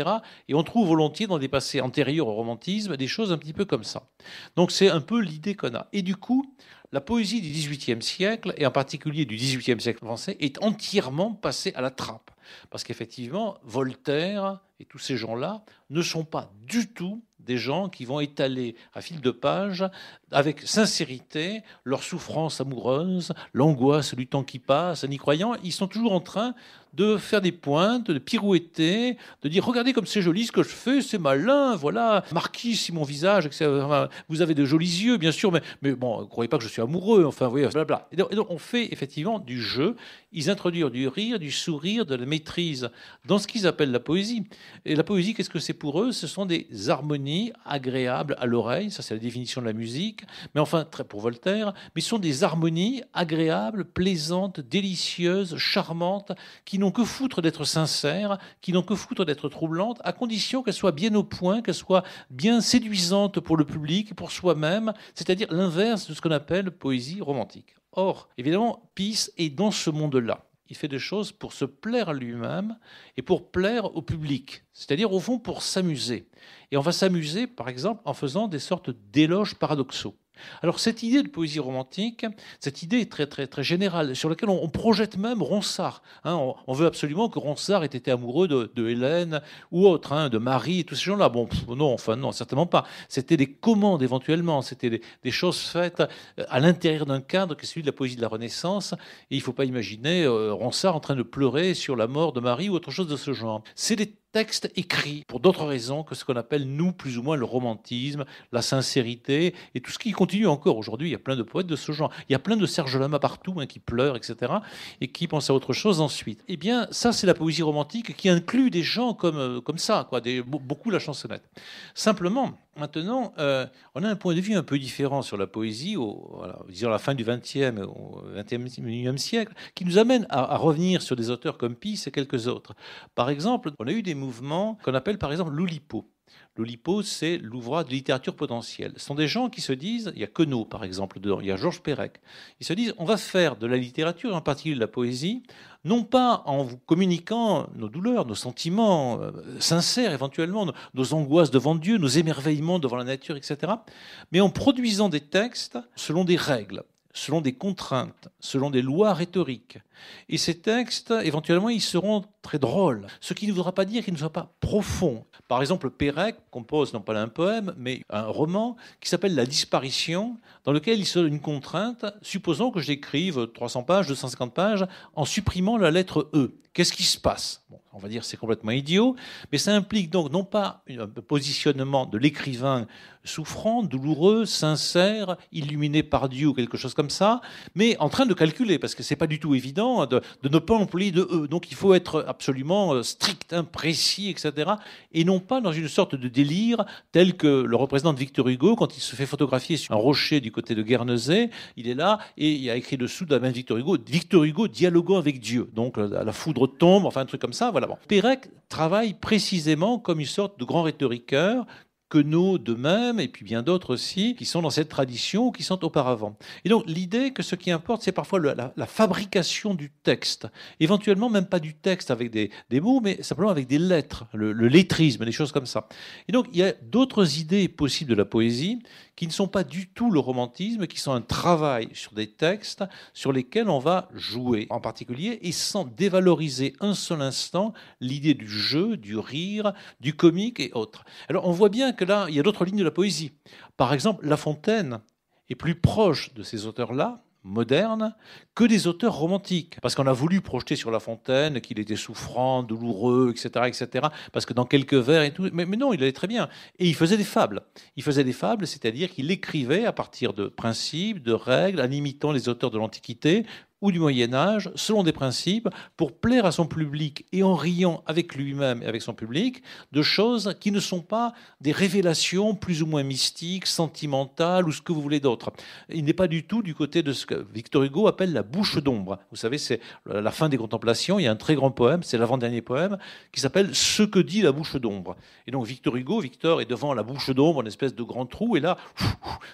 Et on trouve volontiers dans des passés antérieurs au romantisme, des choses un petit peu comme ça. Donc c'est un peu l'idée qu'on a. Et du coup, la poésie du XVIIIe siècle, et en particulier du XVIIIe siècle français, est entièrement passée à la trappe. Parce qu'effectivement, Voltaire et tous ces gens-là ne sont pas du tout des gens qui vont étaler à fil de page, avec sincérité, leur souffrance amoureuse, l'angoisse du temps qui passe, en y croyant. Ils sont toujours en train de faire des pointes, de pirouetter, de dire regardez comme c'est joli ce que je fais, c'est malin, voilà, marquis si mon visage, vous avez de jolis yeux, bien sûr, mais, mais bon, ne croyez pas que je suis amoureux, enfin, voyez, bla Et et donc, on fait effectivement du jeu. Ils introduisent du rire, du sourire, de la maîtrise dans ce qu'ils appellent la poésie. Et la poésie, qu'est-ce que c'est pour eux Ce sont des harmonies agréables à l'oreille, ça c'est la définition de la musique, mais enfin, très pour Voltaire, mais sont des harmonies agréables, plaisantes, délicieuses, charmantes, qui n'ont que foutre d'être sincères, qui n'ont que foutre d'être troublantes, à condition qu'elles soient bien au point, qu'elles soient bien séduisantes pour le public, pour soi-même, c'est-à-dire l'inverse de ce qu'on appelle poésie romantique. Or, évidemment, Peace est dans ce monde-là il fait des choses pour se plaire à lui-même et pour plaire au public, c'est-à-dire au fond pour s'amuser. Et on va s'amuser, par exemple, en faisant des sortes d'éloges paradoxaux. Alors cette idée de poésie romantique, cette idée est très très très générale, sur laquelle on, projette même Ronsard. Hein. on, veut absolument que Ronsard ait été amoureux de, Hélène ou autre, hein, de Marie et tous ces gens-là. Bon, non, enfin non, certainement pas. C'était des commandes éventuellement, c'était des, choses faites euh, à l'intérieur d'un cadre qui est celui de la poésie de la Renaissance. Et il ne faut pas imaginer euh, Ronsard en train de pleurer sur la mort de Marie ou autre chose de ce genre. C'est texte écrit pour d'autres raisons que ce qu'on appelle, nous, plus ou moins le romantisme, la sincérité et tout ce qui continue encore aujourd'hui. Il y a plein de poètes de ce genre. Il y a plein de Serge Lama partout hein, qui pleurent, etc. et qui pensent à autre chose ensuite. Eh bien, ça, c'est la poésie romantique qui inclut des gens comme, euh, comme ça, quoi, des, beaucoup la chansonnette. Simplement, Maintenant, euh, on a un point de vue un peu différent sur la poésie, disons la fin du XXe, au XXIe siècle, qui nous amène à, revenir sur des auteurs comme Peace et quelques autres. Par exemple, on a eu des mouvements qu'on appelle par exemple l'Oulipo. L'Oulipo, c'est l'ouvrage de littérature potentielle. Ce sont des gens qui se disent, il y a Queneau par exemple il y a Georges Perec, ils se disent on va faire de la littérature, en particulier de la poésie, non pas en vous communiquant nos douleurs, nos sentiments euh, sincères éventuellement, nos angoisses devant Dieu, nos émerveillements devant la nature, etc., mais en produisant des textes selon des règles selon des contraintes, selon des lois rhétoriques. Et ces textes, éventuellement, ils seront très drôles, ce qui ne voudra pas dire qu'ils ne soient pas profonds. Par exemple, Pérec compose non pas un poème, mais un roman qui s'appelle La disparition, dans lequel il donne une contrainte, supposons que j'écrive 300 pages, 250 pages, en supprimant la lettre E. Qu'est-ce qui se passe on va dire c'est complètement idiot, mais ça implique donc non pas un positionnement de l'écrivain souffrant, douloureux, sincère, illuminé par Dieu ou quelque chose comme ça, mais en train de calculer, parce que ce n'est pas du tout évident de, ne pas employer de eux. Donc il faut être absolument euh, strict, précis, etc. Et non pas dans une sorte de délire tel que le de Victor Hugo, quand il se fait photographier sur un rocher du côté de Guernesey, il est là et il a écrit dessous de la main Victor Hugo, Victor Hugo dialoguant avec Dieu. Donc euh, la foudre tombe, enfin un truc comme ça, voilà. Pérec travaille précisément comme une sorte de grand rhétoriqueur Queneau de même, et puis bien d'autres aussi, qui sont dans cette tradition ou qui sont auparavant. Et donc l'idée que ce qui importe, c'est parfois la, fabrication du texte, éventuellement même pas du texte avec des, mots, mais simplement avec des lettres, le, le, lettrisme, des choses comme ça. Et donc il y a d'autres idées possibles de la poésie qui ne sont pas du tout le romantisme, qui sont un travail sur des textes sur lesquels on va jouer en particulier et sans dévaloriser un seul instant l'idée du jeu, du rire, du comique et autres. Alors on voit bien que là, il y a d'autres lignes de la poésie. Par exemple, La Fontaine est plus proche de ces auteurs-là, moderne que des auteurs romantiques. Parce qu'on a voulu projeter sur La Fontaine qu'il était souffrant, douloureux, etc., etc., parce que dans quelques vers et tout... Mais, mais, non, il allait très bien. Et il faisait des fables. Il faisait des fables, c'est-à-dire qu'il écrivait à partir de principes, de règles, en imitant les auteurs de l'Antiquité, ou du Moyen Âge, selon des principes, pour plaire à son public et en riant avec lui-même et avec son public, de choses qui ne sont pas des révélations plus ou moins mystiques, sentimentales ou ce que vous voulez d'autre. Il n'est pas du tout du côté de ce que Victor Hugo appelle la bouche d'ombre. Vous savez, c'est la fin des contemplations, il y a un très grand poème, c'est l'avant-dernier poème, qui s'appelle Ce que dit la bouche d'ombre. Et donc Victor Hugo, Victor est devant la bouche d'ombre, une espèce de grand trou, et là,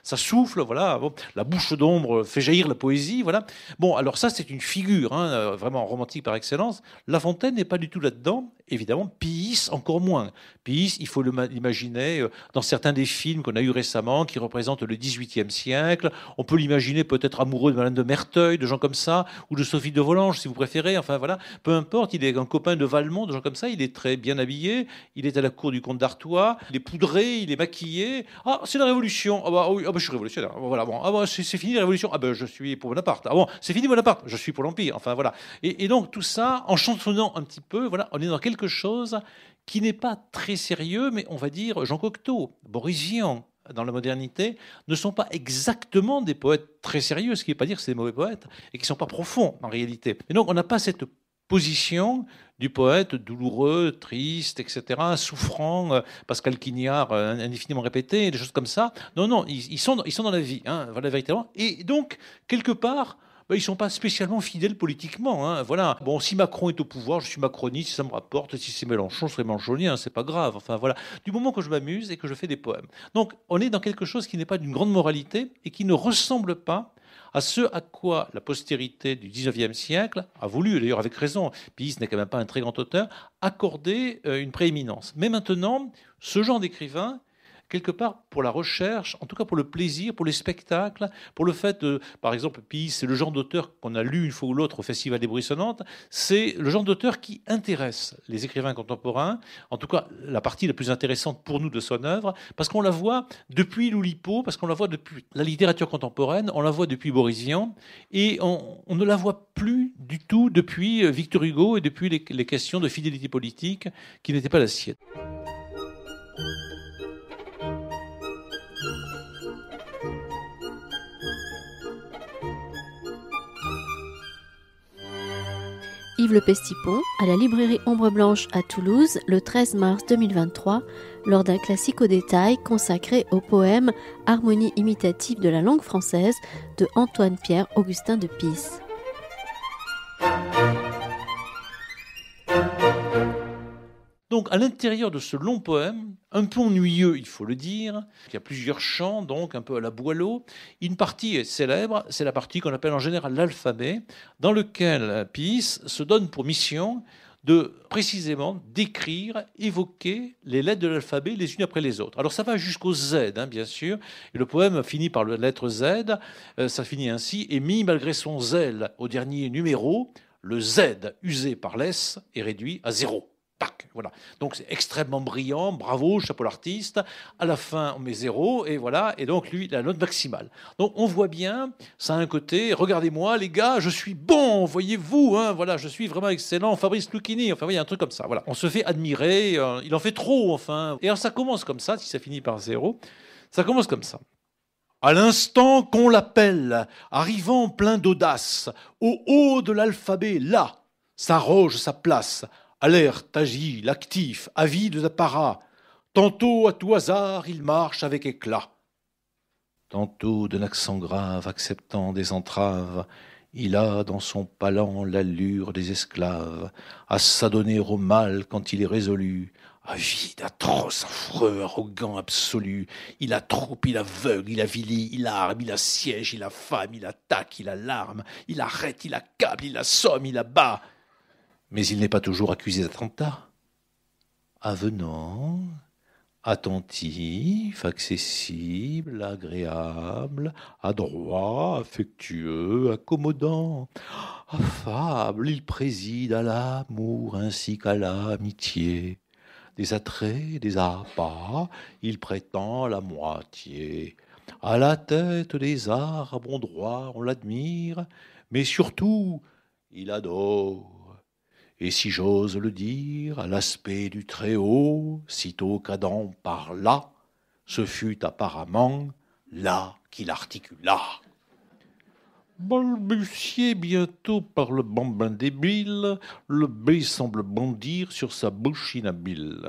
ça souffle, voilà, la bouche d'ombre fait jaillir la poésie, voilà. Bon, alors ça, c'est une figure hein, euh, vraiment romantique par excellence. La Fontaine n'est pas du tout là-dedans. Évidemment, pis encore moins. pis il faut l'imaginer euh, dans certains des films qu'on a eu récemment qui représentent le XVIIIe siècle. On peut l'imaginer peut-être amoureux de Madame de Merteuil, de gens comme ça, ou de Sophie de Volange, si vous préférez. Enfin voilà, peu importe. Il est un copain de Valmont, de gens comme ça. Il est très bien habillé. Il est à la cour du comte d'Artois. Il est poudré, il est maquillé. Ah, c'est la Révolution. Ah bah, oui, ah bah, je suis révolutionnaire. Voilà, bon. Ah bah, c'est fini la Révolution. Ah ben je suis pour Bonaparte. Ah bon, c'est fini Bonaparte je suis pour l'Empire. Enfin voilà. Et, donc tout ça, en chansonnant un petit peu, voilà, on est dans quelque chose qui n'est pas très sérieux, mais on va dire Jean Cocteau, Boris Vian dans la modernité, ne sont pas exactement des poètes très sérieux, ce qui ne pas dire que c'est des mauvais poètes, et qui ne sont pas profonds en réalité. Et donc on n'a pas cette position du poète douloureux, triste, etc., souffrant, euh, Pascal Quignard euh, indéfiniment répété, des choses comme ça. Non, non, ils, sont, ils sont dans la vie, hein, voilà véritablement. Et donc, quelque part, bah, ils ne sont pas spécialement fidèles politiquement. Hein, voilà. Bon, si Macron est au pouvoir, je suis macroniste, ça me rapporte. Si c'est Mélenchon, je serai mélenchonien, hein, c'est pas grave. Enfin voilà. Du moment que je m'amuse et que je fais des poèmes. Donc on est dans quelque chose qui n'est pas d'une grande moralité et qui ne ressemble pas à ce à quoi la postérité du 19e siècle a voulu, d'ailleurs avec raison, puis ce n'est quand même pas un très grand auteur, accorder euh, une prééminence. Mais maintenant, ce genre d'écrivain, quelque part pour la recherche, en tout cas pour le plaisir, pour les spectacles, pour le fait de, par exemple, puis c'est le genre d'auteur qu'on a lu une fois ou l'autre au Festival des Bruissonnantes, c'est le genre d'auteur qui intéresse les écrivains contemporains, en tout cas la partie la plus intéressante pour nous de son œuvre, parce qu'on la voit depuis Loulipo, parce qu'on la voit depuis la littérature contemporaine, on la voit depuis Borisian, et on, ne la voit plus du tout depuis euh, Victor Hugo et depuis les, les questions de fidélité politique qui n'étaient pas la sienne. Le Pestipon à la librairie Ombre Blanche à Toulouse le 13 mars 2023 lors d'un classique au détail consacré au poème Harmonie imitative de la langue française de Antoine-Pierre Augustin de Pisse. donc, à l'intérieur de ce long poème, un peu ennuyeux, il faut le dire, il y a plusieurs chants, donc un peu à la Boileau, une partie est célèbre, c'est la partie qu'on appelle en général l'alphabet, dans lequel Pis se donne pour mission de précisément décrire, évoquer les lettres de l'alphabet les unes après les autres. Alors ça va jusqu'au Z, hein, bien sûr, et le poème finit par la lettre Z, euh, ça finit ainsi, et mis malgré son zèle au dernier numéro, le Z usé par l'S est réduit à zéro. Tac, voilà. Donc c'est extrêmement brillant, bravo, chapeau l'artiste. À la fin, on met zéro et voilà. Et donc lui, la note maximale. Donc on voit bien, ça a un côté. Regardez-moi, les gars, je suis bon, voyez-vous, hein, voilà, je suis vraiment excellent. Fabrice Lucchini, enfin, il y un truc comme ça. Voilà, on se fait admirer. Euh, il en fait trop, enfin. Et alors ça commence comme ça, si ça finit par zéro, ça commence comme ça. À l'instant qu'on l'appelle, arrivant plein d'audace, au haut de l'alphabet, là, s'arroge sa place alerte, agile, actif, avide d'apparat. Tantôt à tout hasard, il marche avec éclat. Tantôt d'un accent grave, acceptant des entraves, il a dans son palan l'allure des esclaves, à s'adonner au mal quand il est résolu, avide, atroce, affreux, arrogant, absolu. Il a troupe, il aveugle, il avilie, il arme, il assiège, il affame, il attaque, il alarme, il arrête, il accable, il assomme, il abat mais il n'est pas toujours accusé d'attentat. Avenant, attentif, accessible, agréable, adroit, affectueux, accommodant, affable, il préside à l'amour ainsi qu'à l'amitié. Des attraits, des appâts, il prétend la moitié. À la tête des arts, bon droit, on l'admire, mais surtout, il adore et si j'ose le dire, à l'aspect du Très-Haut, sitôt qu'Adam parla, ce fut apparemment là qu'il articula. Balbutié bientôt par le bambin débile, le bé semble bondir sur sa bouche inhabile.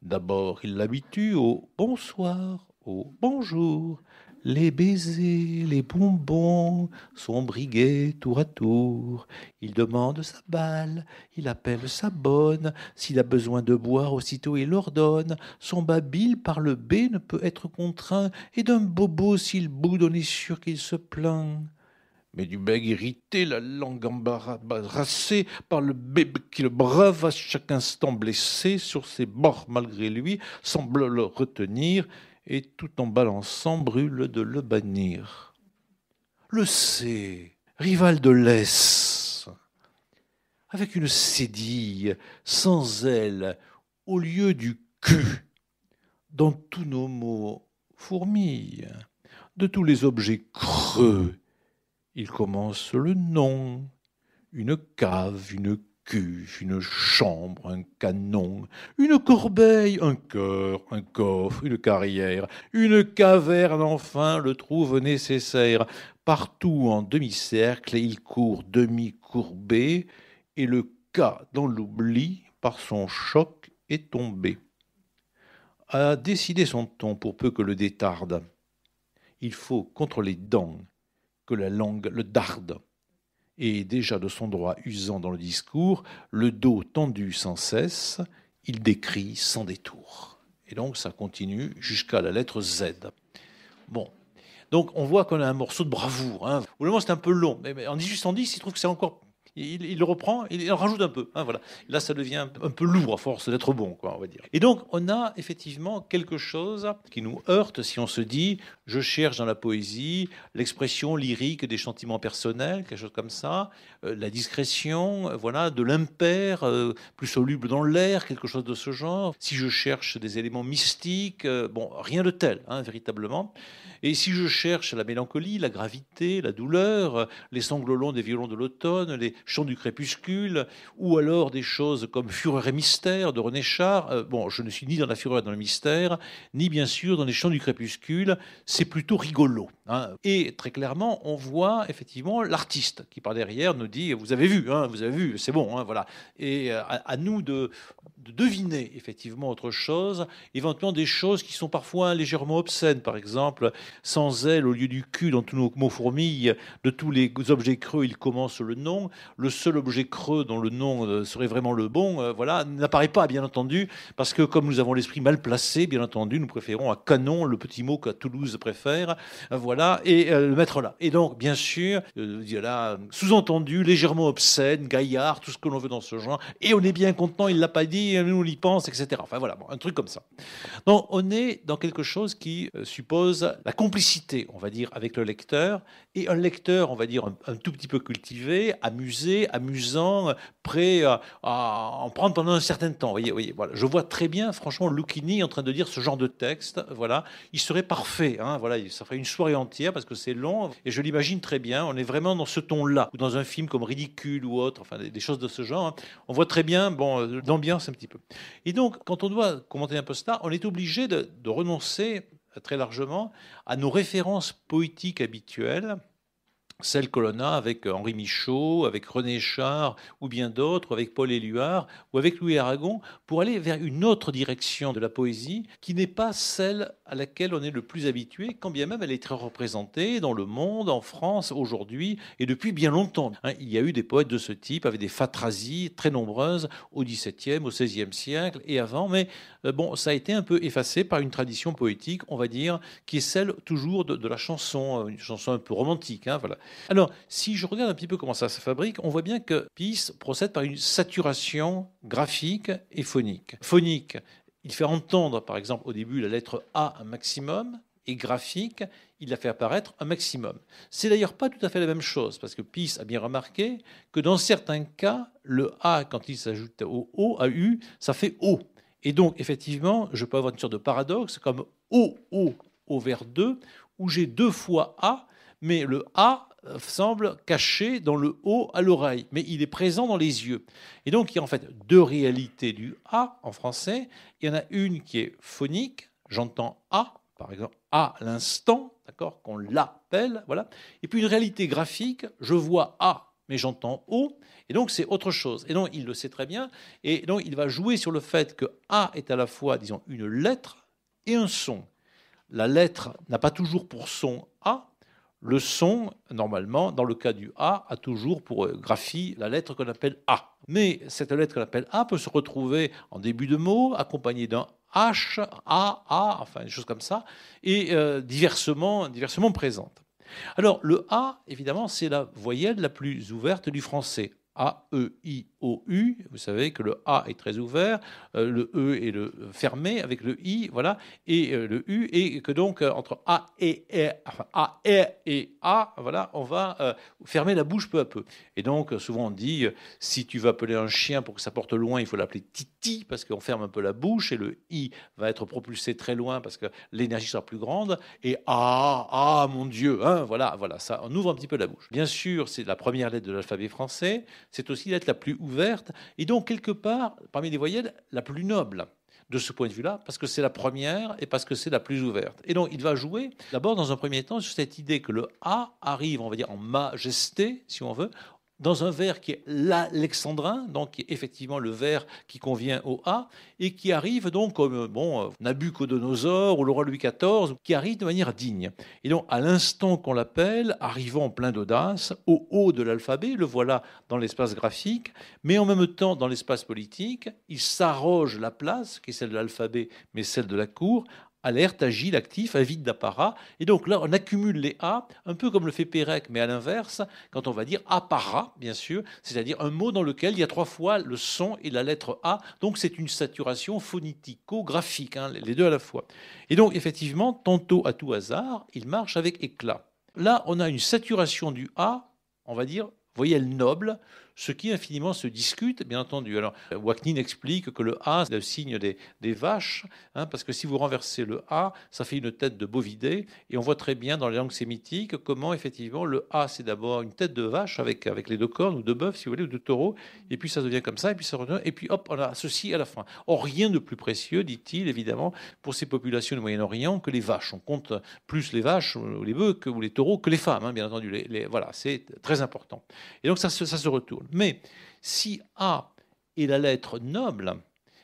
D'abord, il l'habitue au bonsoir, au bonjour, les baisers, les bonbons sont brigués tour à tour. Il demande sa balle, il appelle sa bonne. S'il a besoin de boire, aussitôt il l'ordonne. Son babil par le B ne peut être contraint, et d'un bobo s'il boude, on est sûr qu'il se plaint. Mais du bec irrité, la langue embarrassée par le bébé qui le brave à chaque instant blessé sur ses bords malgré lui, semble le retenir et tout en balançant brûle de le bannir. Le C, rival de l'Es, avec une cédille, sans aile au lieu du Q, dans tous nos mots fourmille, de tous les objets creux, il commence le nom, une cave, une une chambre, un canon, une corbeille, un cœur, un coffre, une carrière, une caverne, enfin le trouve nécessaire. Partout en demi-cercle, il court demi-courbé, et le cas dans l'oubli, par son choc, est tombé. A décidé son ton pour peu que le détarde. Il faut contre les dents que la langue le darde et déjà de son droit usant dans le discours, le dos tendu sans cesse, il décrit sans détour. Et donc ça continue jusqu'à la lettre Z. Bon. Donc on voit qu'on a un morceau de bravoure. Hein. Au moment c'est un peu long, mais en 1810, il trouve que c'est encore... Il, le reprend, il en rajoute un peu. Hein, voilà. Là, ça devient un peu lourd à force d'être bon, quoi, on va dire. Et donc, on a effectivement quelque chose qui nous heurte si on se dit je cherche dans la poésie l'expression lyrique des sentiments personnels, quelque chose comme ça, euh, la discrétion, euh, voilà, de l'impair, euh, plus soluble dans l'air, quelque chose de ce genre. Si je cherche des éléments mystiques, bon, rien de tel, hein, véritablement. Et si je cherche la mélancolie, la gravité, la douleur, les sanglots longs des violons de l'automne, les chants du crépuscule, ou alors des choses comme Fureur et mystère de René Char, bon, je ne suis ni dans la fureur et dans le mystère, ni bien sûr dans les chants du crépuscule c'est plutôt rigolo. Hein. Et très clairement, on voit effectivement l'artiste qui par derrière nous dit Vous avez vu, hein, vous avez vu, c'est bon, hein, voilà. Et euh, à, à nous de, de deviner effectivement autre chose, éventuellement des choses qui sont parfois légèrement obscènes, par exemple, sans elle au lieu du cul dans tous nos mots fourmillent, de tous les objets creux, il commence le nom, le seul objet creux dont le nom euh, serait vraiment le bon, euh, voilà, n'apparaît pas, bien entendu, parce que comme nous avons l'esprit mal placé, bien entendu, nous préférons à canon le petit mot qu'à Toulouse préfère, euh, voilà, et le mettre là. Et donc, bien sûr, là sous-entendu, légèrement obscène, gaillard, tout ce que l'on veut dans ce genre, et on est bien content, il l'a pas dit, nous, on y pense, etc. Enfin voilà, un truc comme ça. Donc on est dans quelque chose qui euh, suppose la complicité, on va dire, avec le lecteur, et un lecteur, on va dire, un, tout petit peu cultivé, amusé, amusant, prêt à, en prendre pendant un certain temps. Voyez, voyez, voilà. Je vois très bien, franchement, Loukini en train de dire ce genre de texte. Voilà, il serait parfait. Hein, voilà, ça ferait une soirée entière parce que c'est long, et je l'imagine très bien. On est vraiment dans ce ton-là, ou dans un film comme Ridicule ou autre, enfin des, choses de ce genre. Hein. On voit très bien, bon, euh, l'ambiance un petit et donc, quand on doit commenter un peu on est obligé de renoncer très largement à nos références poétiques habituelles celle que l'on a avec euh, Henri Michaud, avec René Char ou bien d'autres, avec Paul Éluard ou avec Louis Aragon, pour aller vers une autre direction de la poésie qui n'est pas celle à laquelle on est le plus habitué, quand bien même elle est très représentée dans le monde, en France, aujourd'hui et depuis bien longtemps. Hein, il y a eu des poètes de ce type avec des fatrasies très nombreuses au XVIIe, au XVIe siècle et avant, mais euh, bon, ça a été un peu effacé par une tradition poétique, on va dire, qui est celle toujours de, la chanson, euh, une chanson un peu romantique, hein, voilà alors, si je regarde un petit peu comment ça se fabrique, on voit bien que PIS procède par une saturation graphique et phonique. Phonique, il fait entendre, par exemple, au début la lettre A un maximum, et graphique, il la fait apparaître un maximum. C'est d'ailleurs pas tout à fait la même chose, parce que PIS a bien remarqué que dans certains cas, le A, quand il s'ajoute au O, à U, ça fait O. Et donc, effectivement, je peux avoir une sorte de paradoxe, comme O, O, O vers 2, où j'ai deux fois A, mais le A euh, semble caché dans le haut à l'oreille, mais il est présent dans les yeux. Et donc il y a en fait deux réalités du A en français. Il y en a une qui est phonique, j'entends A, par exemple A l'instant, d'accord, qu'on l'appelle, voilà. Et puis une réalité graphique, je vois A, mais j'entends O, et donc c'est autre chose. Et donc il le sait très bien, et donc il va jouer sur le fait que A est à la fois, disons, une lettre et un son. La lettre n'a pas toujours pour son A, le son, normalement, dans le cas du A, a toujours pour euh, graphie la lettre qu'on appelle A. Mais cette lettre qu'on appelle A peut se retrouver en début de mot, accompagnée d'un H, A, A, enfin des choses comme ça, et euh, diversement, diversement présente. Alors le A, évidemment, c'est la voyelle la plus ouverte du français. A, E, I, vous savez que le A est très ouvert, euh, le E est le euh, fermé avec le I, voilà, et euh, le U, et que donc entre A et, e, A e et, A, voilà, on va fermer la bouche peu à peu. Et donc souvent on dit si tu veux appeler un chien pour que ça porte loin, il faut l'appeler Titi parce qu'on ferme un peu la bouche et le I va être propulsé très loin parce que l'énergie sera plus grande et Ah, ah mon Dieu, hein, voilà, voilà, ça, on ouvre un petit peu la bouche. Bien sûr, c'est la première lettre de l'alphabet français, c'est aussi la la plus ouverte et donc quelque part, parmi les voyelles, la plus noble de ce point de vue-là, parce que c'est la première et parce que c'est la plus ouverte. Et donc, il va jouer d'abord, dans un premier temps, sur cette idée que le A arrive, on va dire, en majesté, si on veut, dans un vers qui est l'alexandrin, donc qui est effectivement le vers qui convient au A, et qui arrive donc comme bon, Nabucodonosor ou le roi Louis XIV, qui arrive de manière digne. Et donc, à l'instant qu'on l'appelle, arrivant plein d'audace, au haut de l'alphabet, le voilà dans l'espace graphique, mais en même temps dans l'espace politique, il s'arroge la place, qui est celle de l'alphabet, mais celle de la cour, alerte, agile, actif, avide d'apparat. Et donc là, on accumule les A, un peu comme le fait Pérec, mais à l'inverse, quand on va dire appara, bien sûr, c'est-à-dire un mot dans lequel il y a trois fois le son et la lettre A. Donc c'est une saturation phonitico-graphique, hein, les deux à la fois. Et donc effectivement, tantôt à tout hasard, il marche avec éclat. Là, on a une saturation du A, on va dire, voyelle noble, ce qui infiniment se discute, bien entendu. Alors, Waknin explique que le A, c'est le signe des, vaches, hein, parce que si vous renversez le A, ça fait une tête de bovidé, et on voit très bien dans les langues sémitiques comment, effectivement, le A, c'est d'abord une tête de vache avec, avec les deux cornes, ou de bœuf, si vous voulez, ou de taureau. et puis ça devient comme ça, et puis ça revient, et puis hop, on a ceci à la fin. Or, rien de plus précieux, dit-il, évidemment, pour ces populations du Moyen-Orient que les vaches. On compte plus les vaches, ou les bœufs, ou les taureaux, que les femmes, hein, bien entendu. voilà, c'est très important. Et donc, ça se retourne. Mais si A est la lettre noble,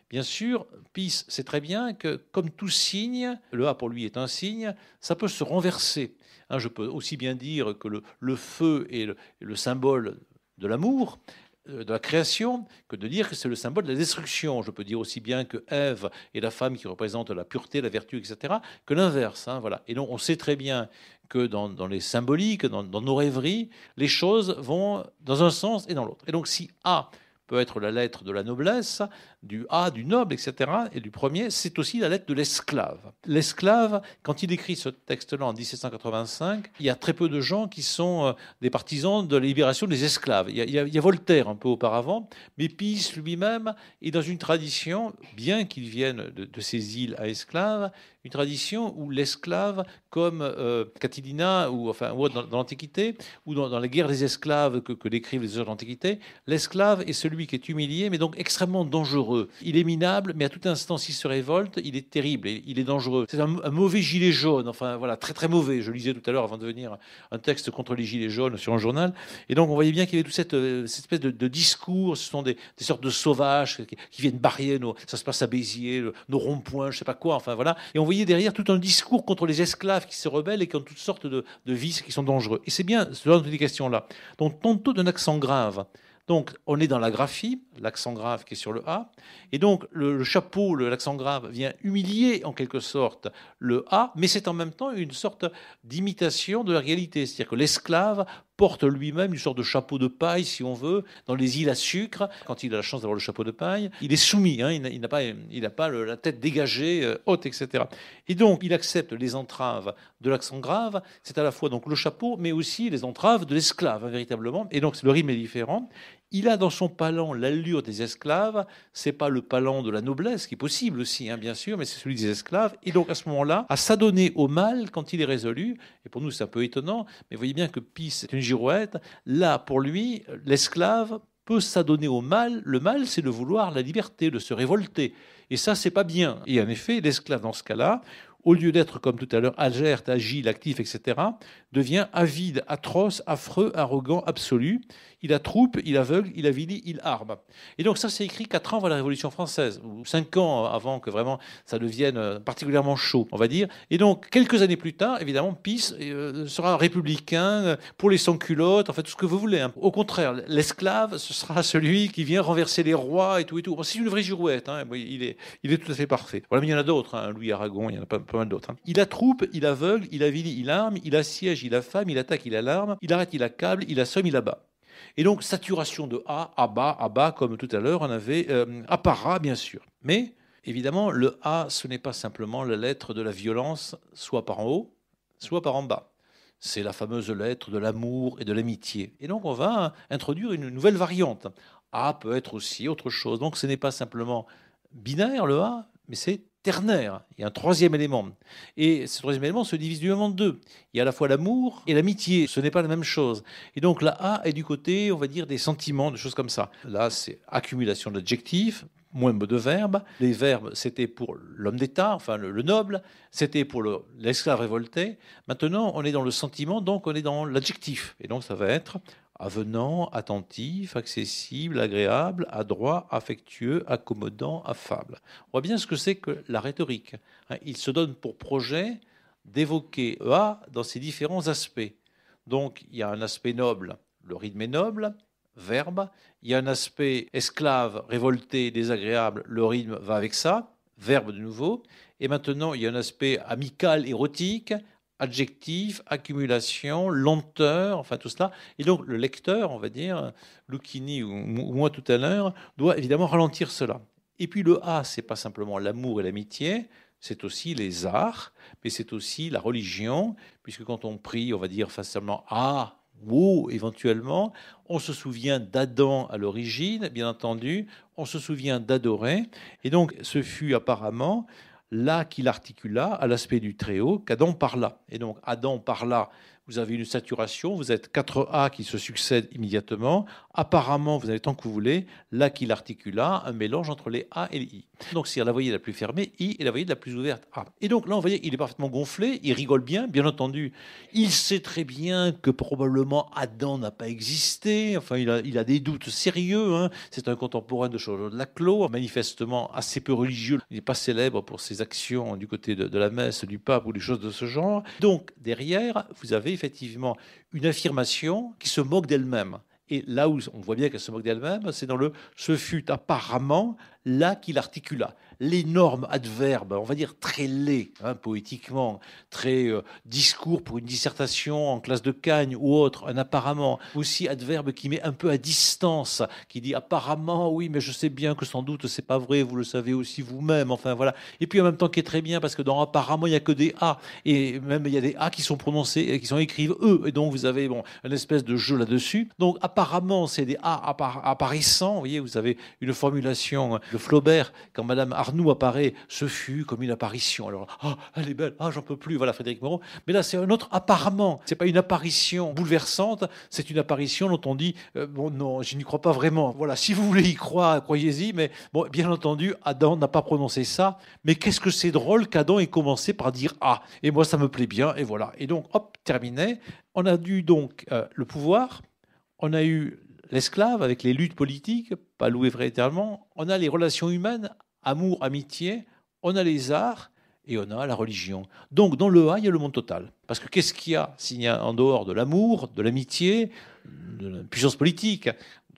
bien sûr, Pis sait très bien que comme tout signe, le A pour lui est un signe, ça peut se renverser. Hein, je peux aussi bien dire que le, feu est le, symbole de l'amour, euh, de la création que de dire que c'est le symbole de la destruction. Je peux dire aussi bien que Ève est la femme qui représente la pureté, la vertu, etc., que l'inverse. Hein, voilà. Et donc on sait très bien que dans, les symboliques, dans, dans, nos rêveries, les choses vont dans un sens et dans l'autre. Et donc si A peut être la lettre de la noblesse, du A, du noble, etc., et du premier, c'est aussi la lettre de l'esclave. L'esclave, quand il écrit ce texte-là en 1785, il y a très peu de gens qui sont euh, des partisans de la libération des esclaves. Il y a, Voltaire un peu auparavant, mais Pius lui-même est dans une tradition, bien qu'il vienne de, ces îles à esclaves, une tradition où l'esclave, comme euh, Catilina ou enfin dans, l'Antiquité, ou dans, les la guerre des esclaves que, décrivent les auteurs de l'Antiquité, l'esclave est celui qui est humilié, mais donc extrêmement dangereux il est minable, mais à tout instant, s'il se révolte, il est terrible, et il est dangereux. C'est un, mauvais gilet jaune, enfin voilà, très très mauvais. Je lisais tout à l'heure avant de venir un texte contre les gilets jaunes sur un journal. Et donc on voyait bien qu'il y avait toute euh, cette, espèce de, discours. Ce sont des, sortes de sauvages qui, viennent barrer nos. Ça se passe à Béziers, nos ronds-points, je sais pas quoi, enfin voilà. Et on voyait derrière tout un discours contre les esclaves qui se rebellent et qui ont toutes sortes de, vices qui sont dangereux. Et c'est bien ce genre de questions là Donc tantôt d'un accent grave, donc, on est dans la graphie, l'accent grave qui est sur le A. Et donc, le, chapeau, l'accent grave, vient humilier en quelque sorte le A, mais c'est en même temps une sorte d'imitation de la réalité. C'est-à-dire que l'esclave porte lui-même une sorte de chapeau de paille, si on veut, dans les îles à sucre. Quand il a la chance d'avoir le chapeau de paille, il est soumis, hein, il n'a pas, il pas la tête dégagée, euh, haute, etc. Et donc, il accepte les entraves de l'accent grave, c'est à la fois donc le chapeau, mais aussi les entraves de l'esclave, hein, véritablement. Et donc, le rythme est différent. Il a dans son palan l'allure des esclaves. C'est pas le palan de la noblesse, qui est possible aussi, hein, bien sûr, mais c'est celui des esclaves. Et donc à ce moment-là, à s'adonner au mal quand il est résolu. Et pour nous, c'est un peu étonnant, mais vous voyez bien que Pi, c'est une girouette. Là, pour lui, l'esclave peut s'adonner au mal. Le mal, c'est de vouloir la liberté, de se révolter. Et ça, c'est pas bien. Et en effet, l'esclave, dans ce cas-là, au lieu d'être comme tout à l'heure alerte, agile, actif, etc., devient avide, atroce, affreux, arrogant, absolu. Il a troupe, il aveugle, il avilie, il arme. Et donc ça, c'est écrit quatre ans avant la Révolution française, ou cinq ans avant que vraiment ça devienne euh, particulièrement chaud, on va dire. Et donc, quelques années plus tard, évidemment, PIS euh, sera républicain euh, pour les sans-culottes, en fait, tout ce que vous voulez. Hein. Au contraire, l'esclave, ce sera celui qui vient renverser les rois et tout et tout. c'est une vraie girouette, hein, il, est, tout à fait parfait. Voilà, mais il y en a d'autres, hein. Louis Aragon, il y en a pas pas mal d'autres. Hein. Il troupe, il aveugle, il avilie, il arme, il assiège, il affame, il attaque, il alarme, il arrête, il accable, il assomme, il abat. Et donc, saturation de A, à bas, à bas, comme tout à l'heure, on avait euh, à apparat, bien sûr. Mais, évidemment, le A, ce n'est pas simplement la lettre de la violence, soit par en haut, soit par en bas. C'est la fameuse lettre de l'amour et de l'amitié. Et donc, on va introduire une nouvelle variante. A peut être aussi autre chose. Donc, ce n'est pas simplement binaire, le A, mais c'est ternaire. Il y a un troisième élément. Et ce troisième élément se divise du en deux. Il y a à la fois l'amour et l'amitié. Ce n'est pas la même chose. Et donc la A est du côté, on va dire, des sentiments, des choses comme ça. Là, c'est accumulation d'adjectifs, moins de verbes. Les verbes, c'était pour l'homme d'État, enfin le, noble, c'était pour l'esclave révolté. Maintenant, on est dans le sentiment, donc on est dans l'adjectif. Et donc, ça va être avenant, attentif, accessible, agréable, adroit, affectueux, accommodant, affable. On voit bien ce que c'est que la rhétorique. Hein. Il se donne pour projet d'évoquer e A dans ses différents aspects. Donc il y a un aspect noble, le rythme est noble, verbe. Il y a un aspect esclave, révolté, désagréable, le rythme va avec ça, verbe de nouveau. Et maintenant, il y a un aspect amical, érotique, adjectif, accumulation, lenteur, enfin tout cela. Et donc le lecteur, on va dire, Lucchini ou moi tout à l'heure, doit évidemment ralentir cela. Et puis le A, c'est pas simplement l'amour et l'amitié, c'est aussi les arts, mais c'est aussi la religion, puisque quand on prie, on va dire facilement A ou éventuellement, on se souvient d'Adam à l'origine, bien entendu, on se souvient d'adorer, et donc ce fut apparemment là qu'il articula à l'aspect du Très-Haut qu'Adam parla. Et donc Adam parla vous avez une saturation, vous êtes 4A qui se succèdent immédiatement. Apparemment, vous avez tant que vous voulez, là qui l'articula, un mélange entre les A et les I. Donc c'est la voyelle la plus fermée, I, et la voyelle la plus ouverte, A. Et donc là, vous voyez, il est parfaitement gonflé, il rigole bien, bien entendu. Il sait très bien que probablement Adam n'a pas existé, enfin il a, des doutes sérieux. Hein. C'est un contemporain de Charles de Laclos, manifestement assez peu religieux. Il n'est pas célèbre pour ses actions du côté de, de la messe, du pape ou des choses de ce genre. Donc derrière, vous avez effectivement une affirmation qui se moque d'elle-même. Et là où on voit bien qu'elle se moque d'elle-même, c'est dans le ce fut apparemment là qu'il articula l'énorme adverbe, on va dire très laid, hein, poétiquement, très euh, discours pour une dissertation en classe de Cagne ou autre, un apparemment, aussi adverbe qui met un peu à distance, qui dit apparemment, oui, mais je sais bien que sans doute c'est pas vrai, vous le savez aussi vous-même, enfin voilà. Et puis en même temps qui est très bien parce que dans apparemment il y a que des A et même il y a des A qui sont prononcés, qui sont écrits E, et donc vous avez bon une espèce de jeu là-dessus. Donc apparemment c'est des A apparaissant apparaissants, vous voyez, vous avez une formulation de Flaubert quand Madame Arnaud nous apparaît, ce fut comme une apparition. Alors, ah, elle est belle, ah, j'en peux plus, voilà Frédéric Moreau. Mais là, c'est un autre apparemment C'est pas une apparition bouleversante, c'est une apparition dont on dit, euh, bon, non, je n'y crois pas vraiment. Voilà, si vous voulez y croire, croyez-y, mais bon, bien entendu, Adam n'a pas prononcé ça. Mais qu'est-ce que c'est drôle qu'Adam ait commencé par dire ah, et moi, ça me plaît bien, et voilà. Et donc, hop, terminé. On a eu donc euh, le pouvoir, on a eu l'esclave avec les luttes politiques, pas loué véritablement, on a les relations humaines amour, amitié, on a les arts et on a la religion. Donc dans le A, il y a le monde total. Parce que qu'est-ce qu'il y a s'il y a en dehors de l'amour, de l'amitié, de la puissance politique,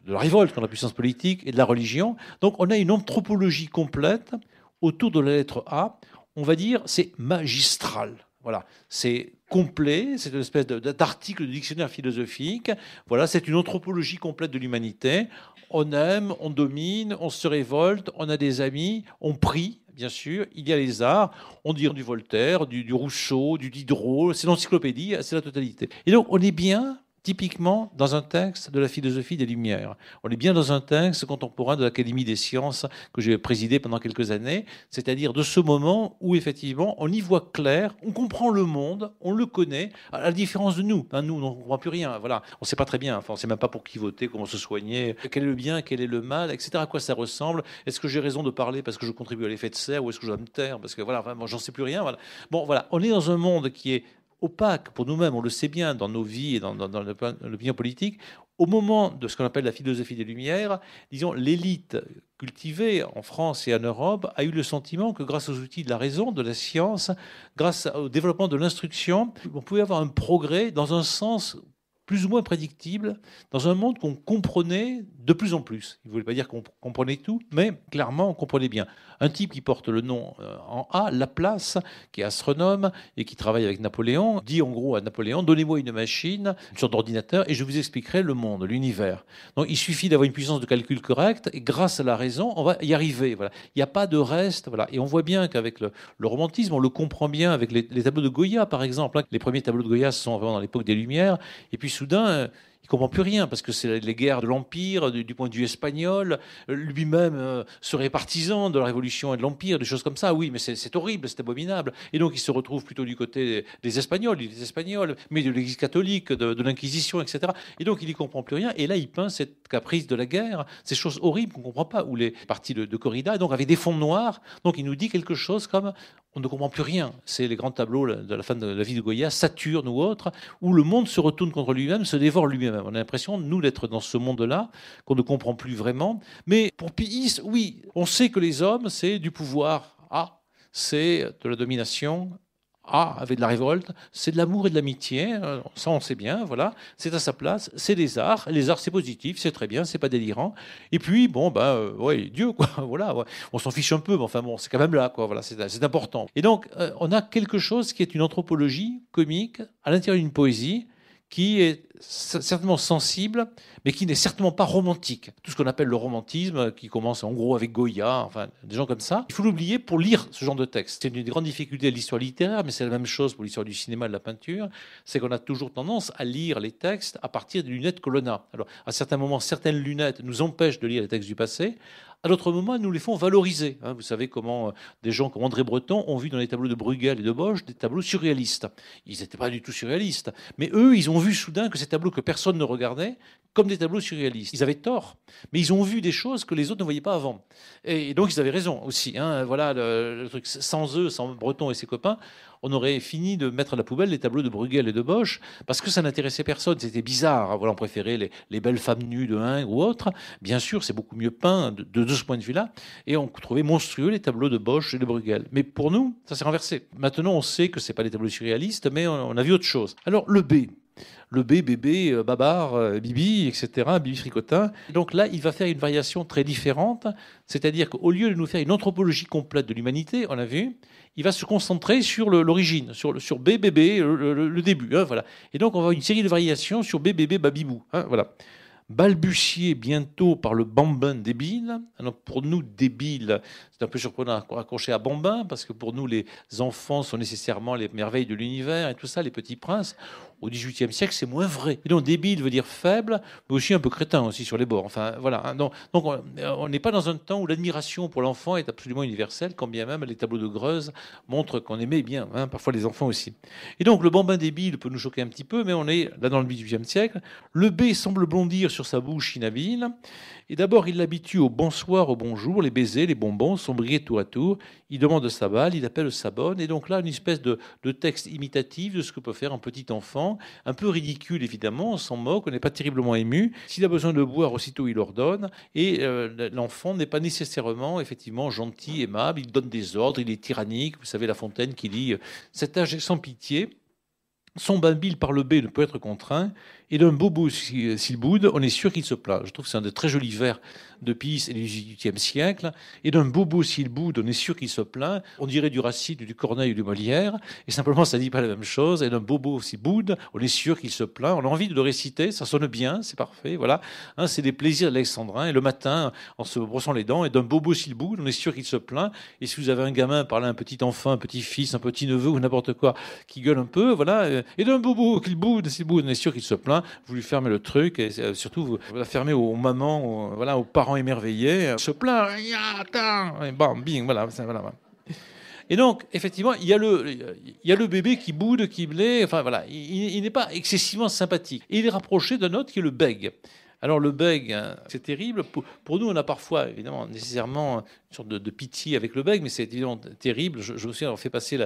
de la révolte contre la puissance politique et de la religion Donc on a une anthropologie complète autour de la lettre A. On va dire c'est magistral. Voilà, c'est complet, c'est une espèce d'article de dictionnaire philosophique. Voilà, c'est une anthropologie complète de l'humanité. On aime, on domine, on se révolte, on a des amis, on prie, bien sûr. Il y a les arts, on dit du Voltaire, du, du Rousseau, du Diderot. C'est l'encyclopédie, c'est la totalité. Et donc, on est bien typiquement dans un texte de la philosophie des Lumières. On est bien dans un texte contemporain de l'Académie des sciences que j'ai présidé pendant quelques années, c'est-à-dire de ce moment où effectivement on y voit clair, on comprend le monde, on le connaît, à la différence de nous. Hein, nous, on ne comprend plus rien, voilà, on ne sait pas très bien, enfin, on ne sait même pas pour qui voter, comment se soigner, quel est le bien, quel est le mal, etc., à quoi ça ressemble, est-ce que j'ai raison de parler parce que je contribue à l'effet de serre ou est-ce que je dois me taire, parce que voilà, j'en sais plus rien. Voilà. Bon, voilà, on est dans un monde qui est opaque pour nous-mêmes, on le sait bien dans nos vies et dans, l'opinion politique, au moment de ce qu'on appelle la philosophie des Lumières, disons, l'élite cultivée en France et en Europe a eu le sentiment que grâce aux outils de la raison, de la science, grâce au développement de l'instruction, on pouvait avoir un progrès dans un sens plus ou moins prédictible, dans un monde qu'on comprenait de plus en plus. Il ne voulait pas dire qu'on comprenait tout, mais clairement, on comprenait bien. Un type qui porte le nom euh, en A, Laplace, qui est astronome et qui travaille avec Napoléon, dit en gros à Napoléon, donnez-moi une machine, une sorte d'ordinateur, et je vous expliquerai le monde, l'univers. Donc il suffit d'avoir une puissance de calcul correcte, et grâce à la raison, on va y arriver. Voilà. Il n'y a pas de reste. Voilà. Et on voit bien qu'avec le, romantisme, on le comprend bien avec les, tableaux de Goya, par exemple. Hein. Les premiers tableaux de Goya sont vraiment dans l'époque des Lumières, et puis soudain... Euh, il comprend plus rien parce que c'est les guerres de l'Empire, du, point de vue espagnol. Euh, lui-même euh, serait partisan de la Révolution et de l'Empire, des choses comme ça. Oui, mais c'est horrible, c'est abominable. Et donc il se retrouve plutôt du côté des, Espagnols, des Espagnols, mais de l'Église catholique, de, l'Inquisition, etc. Et donc il n'y comprend plus rien. Et là, il peint cette caprice de la guerre, ces choses horribles qu'on ne comprend pas, où les parties de, corrida, donc avec des fonds noirs. Donc il nous dit quelque chose comme on ne comprend plus rien. C'est les grands tableaux de la fin de la vie de Goya, Saturne ou autre, où le monde se retourne contre lui-même, se dévore lui-même on a l'impression, nous, d'être dans ce monde-là, qu'on ne comprend plus vraiment. Mais pour Piis, oui, on sait que les hommes, c'est du pouvoir. Ah, c'est de la domination. Ah, avec de la révolte, c'est de l'amour et de l'amitié, hein, ça on sait bien, voilà, c'est à sa place, c'est les arts, les arts c'est positif, c'est très bien, c'est pas délirant. Et puis, bon, ben, euh, ouais, Dieu, quoi, voilà, on s'en fiche un peu, mais enfin bon, c'est quand même là, quoi, voilà, c'est important. Et donc, euh, on a quelque chose qui est une anthropologie comique à l'intérieur d'une poésie, qui est certainement sensible, mais qui n'est certainement pas romantique. Tout ce qu'on appelle le romantisme, qui commence en gros avec Goya, enfin des gens comme ça. Il faut l'oublier pour lire ce genre de texte. C'est une grande difficulté difficultés de l'histoire littéraire, mais c'est la même chose pour l'histoire du cinéma et de la peinture, c'est qu'on a toujours tendance à lire les textes à partir des lunettes que Alors, à certains moments, certaines lunettes nous empêchent de lire les textes du passé. À d'autres moments, nous les font valoriser. Hein. vous savez comment euh, des gens comme André Breton ont vu dans les tableaux de Bruegel et de Bosch des tableaux surréalistes. Ils n'étaient pas du tout surréalistes, mais eux, ils ont vu soudain que ces tableaux que personne ne regardait, comme des tableaux surréalistes. Ils avaient tort, mais ils ont vu des choses que les autres ne voyaient pas avant. Et donc, ils avaient raison aussi. Hein. voilà le truc. Sans eux, sans Breton et ses copains, on aurait fini de mettre à la poubelle les tableaux de Bruegel et de Bosch parce que ça n'intéressait personne. C'était bizarre. Hein, voilà, on préférait les, belles femmes nues de un ou autre. Bien sûr, c'est beaucoup mieux peint de, ce point de vue-là. Et on trouvait monstrueux les tableaux de Bosch et de Bruegel. Mais pour nous, ça s'est renversé. Maintenant, on sait que ce pas des tableaux surréalistes, mais on a vu autre chose. Alors, le B, le B, bébé, euh, babar, euh, bibi, etc., bibi fricotin. Donc là, il va faire une variation très différente, c'est-à-dire qu'au lieu de nous faire une anthropologie complète de l'humanité, on l'a vu, il va se concentrer sur l'origine, sur, sur B, bébé, le, début. Hein, voilà. Et donc, on va une série de variations sur B, bébé, babibou. Hein, voilà balbutié bientôt par le bambin débile. Alors pour nous, débile, c'est un peu surprenant à accrocher à bambin, parce que pour nous, les enfants sont nécessairement les merveilles de l'univers et tout ça, les petits princes au XVIIIe siècle, c'est moins vrai. Et donc débile veut dire faible, mais aussi un peu crétin aussi sur les bords. Enfin voilà. Hein. Donc, on n'est pas dans un temps où l'admiration pour l'enfant est absolument universelle, quand bien même les tableaux de Greuze montrent qu'on aimait bien, hein, parfois les enfants aussi. Et donc le bambin débile peut nous choquer un petit peu, mais on est là dans le XVIIIe siècle. Le B semble blondir sur sa bouche inhabile, et d'abord il l'habitue au bonsoir, au bonjour, les baisers, les bonbons sont brillés tour à tour. Il demande sa balle, il appelle sa bonne, et donc là une espèce de texte imitatif de ce que peut faire un petit enfant un peu ridicule évidemment, on s'en moque, on n'est pas terriblement ému. S'il a besoin de boire, aussitôt il ordonne, et euh, l'enfant n'est pas nécessairement effectivement gentil, aimable, il donne des ordres, il est tyrannique, vous savez La Fontaine qui dit euh, Cet âge est sans pitié, son bain par le B ne peut être contraint, et d'un bobo, euh, s'il boude, on est sûr qu'il se plaint. Je trouve que c'est un de très jolis vers de le et du XVIIIe siècle. Et d'un bobo, s'il boude, on est sûr qu'il se plaint. On dirait du Racine, du Corneille ou du Molière. Et simplement, ça ne dit pas la même chose. Et d'un bobo, s'il boude, on est sûr qu'il se plaint. On a envie de le réciter. Ça sonne bien, c'est parfait. Voilà. Hein, c'est des plaisirs alexandrins. Et le matin, en se brossant les dents, et d'un bobo, s'il boude, on est sûr qu'il se plaint. Et si vous avez un gamin, par un petit enfant, un petit fils, un petit neveu ou n'importe quoi, qui gueule un peu, voilà. Et d'un bobo, qu'il boude, s'il boude, on est sûr qu'il se plaint. Vous lui fermez le truc et euh, surtout vous la fermez aux mamans, aux, voilà, aux parents émerveillés. Euh, se plaint, et bam, bing, voilà, Et donc, effectivement, il y, a le, il y a le bébé qui boude, qui blé, enfin voilà, il, n'est pas excessivement sympathique. Il est rapproché d'un autre qui le bègue. Alors le bug, hein, c'est terrible. Pour, nous, on a parfois, évidemment, nécessairement une sorte de, pitié avec le bug, mais c'est évidemment terrible. Je, je, me souviens fait passer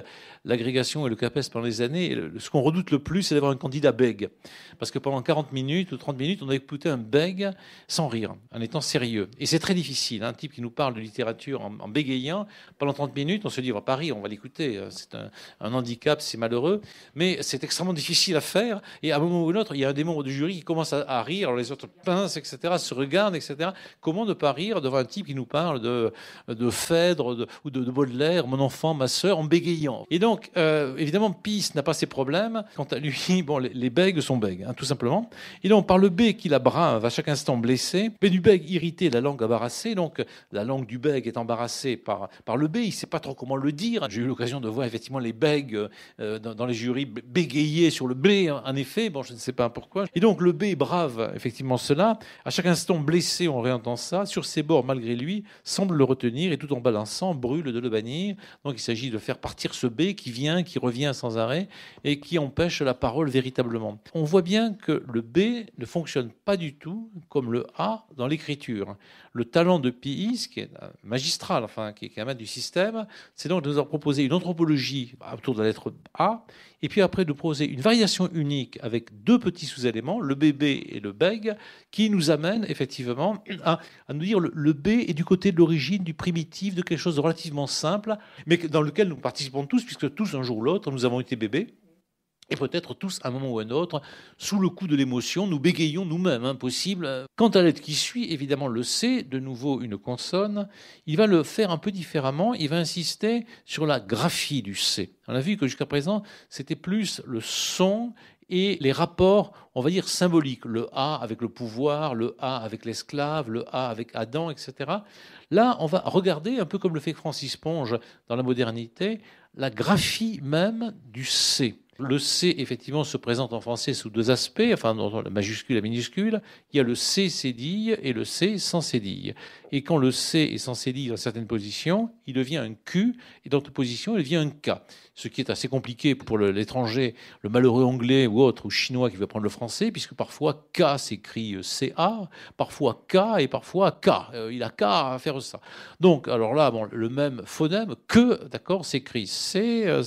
l'agrégation et le CAPES pendant des années. ce qu'on redoute le plus, c'est d'avoir un candidat bug. Parce que pendant 40 minutes ou 30 minutes, on a écouté un bug sans rire, en étant sérieux. Et c'est très difficile. Hein. Un type qui nous parle de littérature en, bégayant, pendant 30 minutes, on se dit, on oh, bah, Paris, on va l'écouter. Hein, c'est un, handicap, c'est malheureux. Mais c'est extrêmement difficile à faire. Et à un moment ou un autre, il y a un des membres du jury qui commence à, à rire. Alors les autres etc., se regardent, etc. Comment ne pas rire devant un type qui nous parle de, de Phèdre ou de, de, Baudelaire, mon enfant, ma sœur, en bégayant Et donc, euh, évidemment, Peace n'a pas ses problèmes. Quant à lui, bon, les, bègues sont bègues, hein, tout simplement. Et donc, par le B qui la brave à chaque instant blessé, mais du bègue irrité, la langue embarrassée. Donc, la langue du bègue est embarrassée par, par le B. Il ne sait pas trop comment le dire. J'ai eu l'occasion de voir effectivement les bègues euh, dans, les jurys bégayer sur le B, hein, en effet. Bon, je ne sais pas pourquoi. Et donc, le B brave effectivement seul. Là, à chaque instant blessé, on réentend ça, sur ses bords, malgré lui, semble le retenir et tout en balançant, brûle de le bannir. Donc il s'agit de faire partir ce B qui vient, qui revient sans arrêt et qui empêche la parole véritablement. On voit bien que le B ne fonctionne pas du tout comme le A dans l'écriture le talent de PIS, e, qui est magistral, enfin, qui est un maître du système, c'est donc de nous proposer une anthropologie autour de la lettre A, et puis après de proposer une variation unique avec deux petits sous-éléments, le bébé et le BEG, qui nous amène effectivement à, nous dire le, le B est du côté de l'origine, du primitif, de quelque chose de relativement simple, mais dans lequel nous participons tous, puisque tous, un jour ou l'autre, nous avons été bébés. Et peut-être tous, à un moment ou à un autre, sous le coup de l'émotion, nous bégayons nous-mêmes, impossible. Hein, Quant à l'aide qui suit, évidemment le C, de nouveau une consonne, il va le faire un peu différemment, il va insister sur la graphie du C. On a vu que jusqu'à présent, c'était plus le son et les rapports, on va dire, symboliques. Le A avec le pouvoir, le A avec l'esclave, le A avec Adam, etc. Là, on va regarder, un peu comme le fait Francis Ponge dans la modernité, la graphie même du C le C, effectivement, se présente en français sous deux aspects, enfin, dans la majuscule, la minuscule. Il y a le C cédille et le C sans cédille. Et quand le C est sans cédille dans certaines positions, il devient un Q, et dans d'autres positions, il devient un K. Ce qui est assez compliqué pour l'étranger, le malheureux anglais ou autre, ou chinois qui veut apprendre le français, puisque parfois K s'écrit euh, CA, parfois K et parfois K. Euh, il a K à faire ça. Donc, alors là, le même phonème que, d'accord, s'écrit C, euh,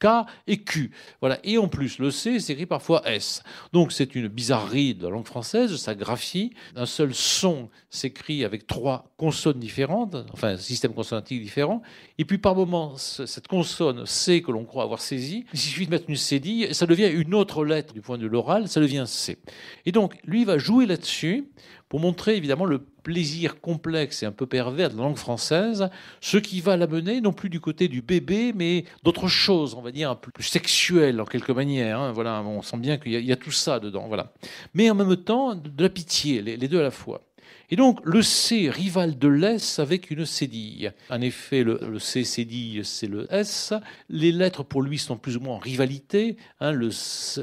K et Q. Voilà. Et en plus, le C s'écrit parfois S. Donc c'est une bizarrerie de la langue française, sa graphie. Un seul son s'écrit avec trois consonnes différentes, enfin un système consonantique différent. Et puis par moment, cette consonne C que l'on croit avoir saisie, il suffit de mettre une cédille, ça devient une autre lettre du point de l'oral, ça devient C. Et donc lui va jouer là-dessus pour montrer évidemment le plaisir complexe et un peu pervers de la langue française, ce qui va l'amener non plus du côté du bébé, mais d'autres choses, on va dire, un plus sexuelles en quelque manière. Hein. voilà, on sent bien qu'il y, a tout ça dedans. Voilà. Mais en même temps, de la pitié, les deux à la fois. Et donc le C, rival de l'S avec une cédille. En effet, le, C cédille, c'est le S. Les lettres pour lui sont plus ou moins en rivalité. Hein. le, Z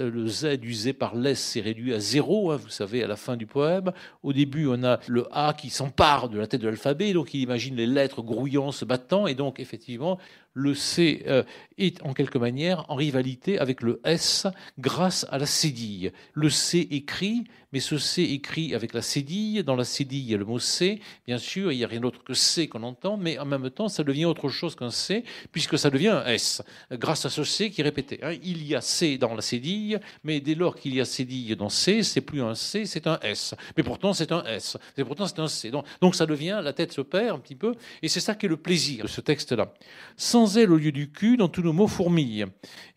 usé par l'S s'est réduit à zéro, hein, vous savez, à la fin du poème. Au début, on a le A qui s'empare de la tête de l'alphabet, donc il imagine les lettres grouillant se battant, et donc effectivement, le C euh, est en quelque manière en rivalité avec le S grâce à la cédille. Le C écrit, mais ce C écrit avec la cédille. Dans la cédille, il y a le mot C, bien sûr, il n'y a rien d'autre que C qu'on entend, mais en même temps, ça devient autre chose qu'un C, puisque ça devient un S, grâce à ce C qui est répété. Hein. Il y a C dans la cédille, mais dès lors qu'il y a cédille dans C, c'est plus un C, c'est un S. Mais pourtant, c'est un S. Et pourtant, c'est un C. Donc, ça devient, la tête se perd un petit peu, et c'est ça qui est le plaisir de ce texte-là. Sans le au lieu du cul, dans tous nos mots fourmille.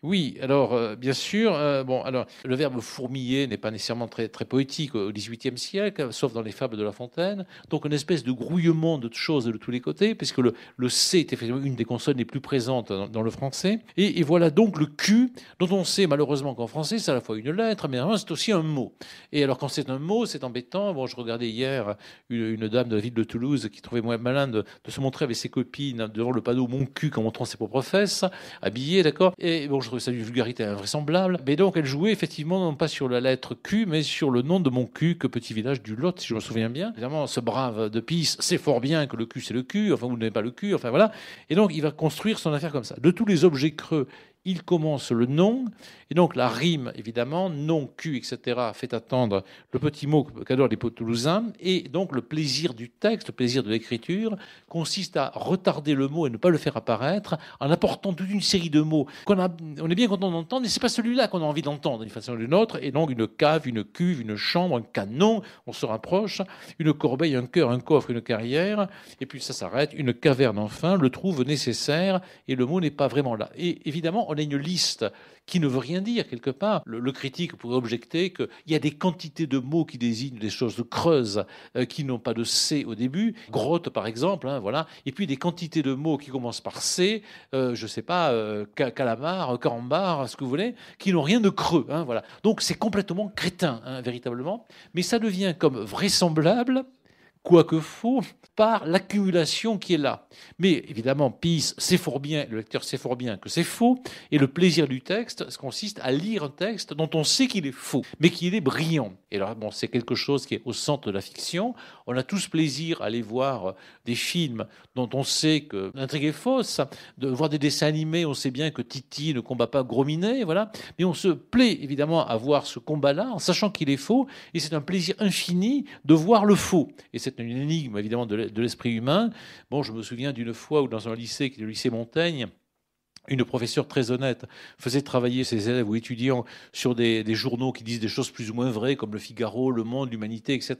Oui, alors euh, bien sûr, euh, bon, alors le verbe fourmiller n'est pas nécessairement très, très poétique au XVIIIe siècle, sauf dans les fables de La Fontaine. Donc une espèce de grouillement de choses de tous les côtés, puisque le, C est effectivement une des consonnes les plus présentes dans, le français. Et, voilà donc le Q, dont on sait malheureusement qu'en français c'est à la fois une lettre, mais c'est aussi un mot. Et alors quand c'est un mot, c'est embêtant. Bon, je regardais hier une, dame de la ville de Toulouse qui trouvait moins malin de, de se montrer avec ses copines devant le panneau Mon cul quand on ses propres fesses, habillée, d'accord Et bon, je trouvais ça d'une vulgarité invraisemblable. Mais donc, elle jouait effectivement non pas sur la lettre Q, mais sur le nom de mon cul, que petit village du Lot, si je me souviens bien. Évidemment, ce brave de Pisse sait fort bien que le cul, c'est le cul, enfin, vous n'avez pas le cul, enfin voilà. Et donc, il va construire son affaire comme ça. De tous les objets creux il commence le nom, et donc la rime, évidemment, nom, cul, etc., fait attendre le petit mot qu'adorent les toulousains, et donc le plaisir du texte, le plaisir de l'écriture, consiste à retarder le mot et ne pas le faire apparaître, en apportant toute une série de mots qu'on a, on est bien content d'entendre, mais c'est pas celui-là qu'on a envie d'entendre d'une façon ou d'une autre, et donc une cave, une cuve, une chambre, un canon, on se rapproche, une corbeille, un cœur, un coffre, une carrière, et puis ça s'arrête, une caverne enfin, le trouve nécessaire, et le mot n'est pas vraiment là. Et évidemment, on une liste qui ne veut rien dire quelque part. Le, critique pourrait objecter qu'il y a des quantités de mots qui désignent des choses creuses euh, qui n'ont pas de C au début, grotte par exemple, hein, voilà, et puis des quantités de mots qui commencent par C, euh, je ne sais pas, euh, calamar, carambar, ce que vous voulez, qui n'ont rien de creux, hein, voilà. Donc c'est complètement crétin, hein, véritablement, mais ça devient comme vraisemblable quoi que faux, par l'accumulation qui est là. Mais évidemment, Pis sait fort bien, le lecteur sait fort bien que c'est faux, et le plaisir du texte consiste à lire un texte dont on sait qu'il est faux, mais qu'il est brillant. Et alors, bon, c'est quelque chose qui est au centre de la fiction. On a tous plaisir à aller voir euh, des films dont on sait que l'intrigue est fausse, de voir des dessins animés, on sait bien que Titi ne combat pas Grominet. voilà. Mais on se plaît évidemment à voir ce combat-là en sachant qu'il est faux, et c'est un plaisir infini de voir le faux. Et c'est une énigme évidemment de l'esprit humain. Bon, je me souviens d'une fois où dans un lycée, qui est le lycée Montaigne, une professeure très honnête faisait travailler ses élèves ou étudiants sur des, journaux qui disent des choses plus ou moins vraies, comme le Figaro, Le Monde, l'Humanité, etc.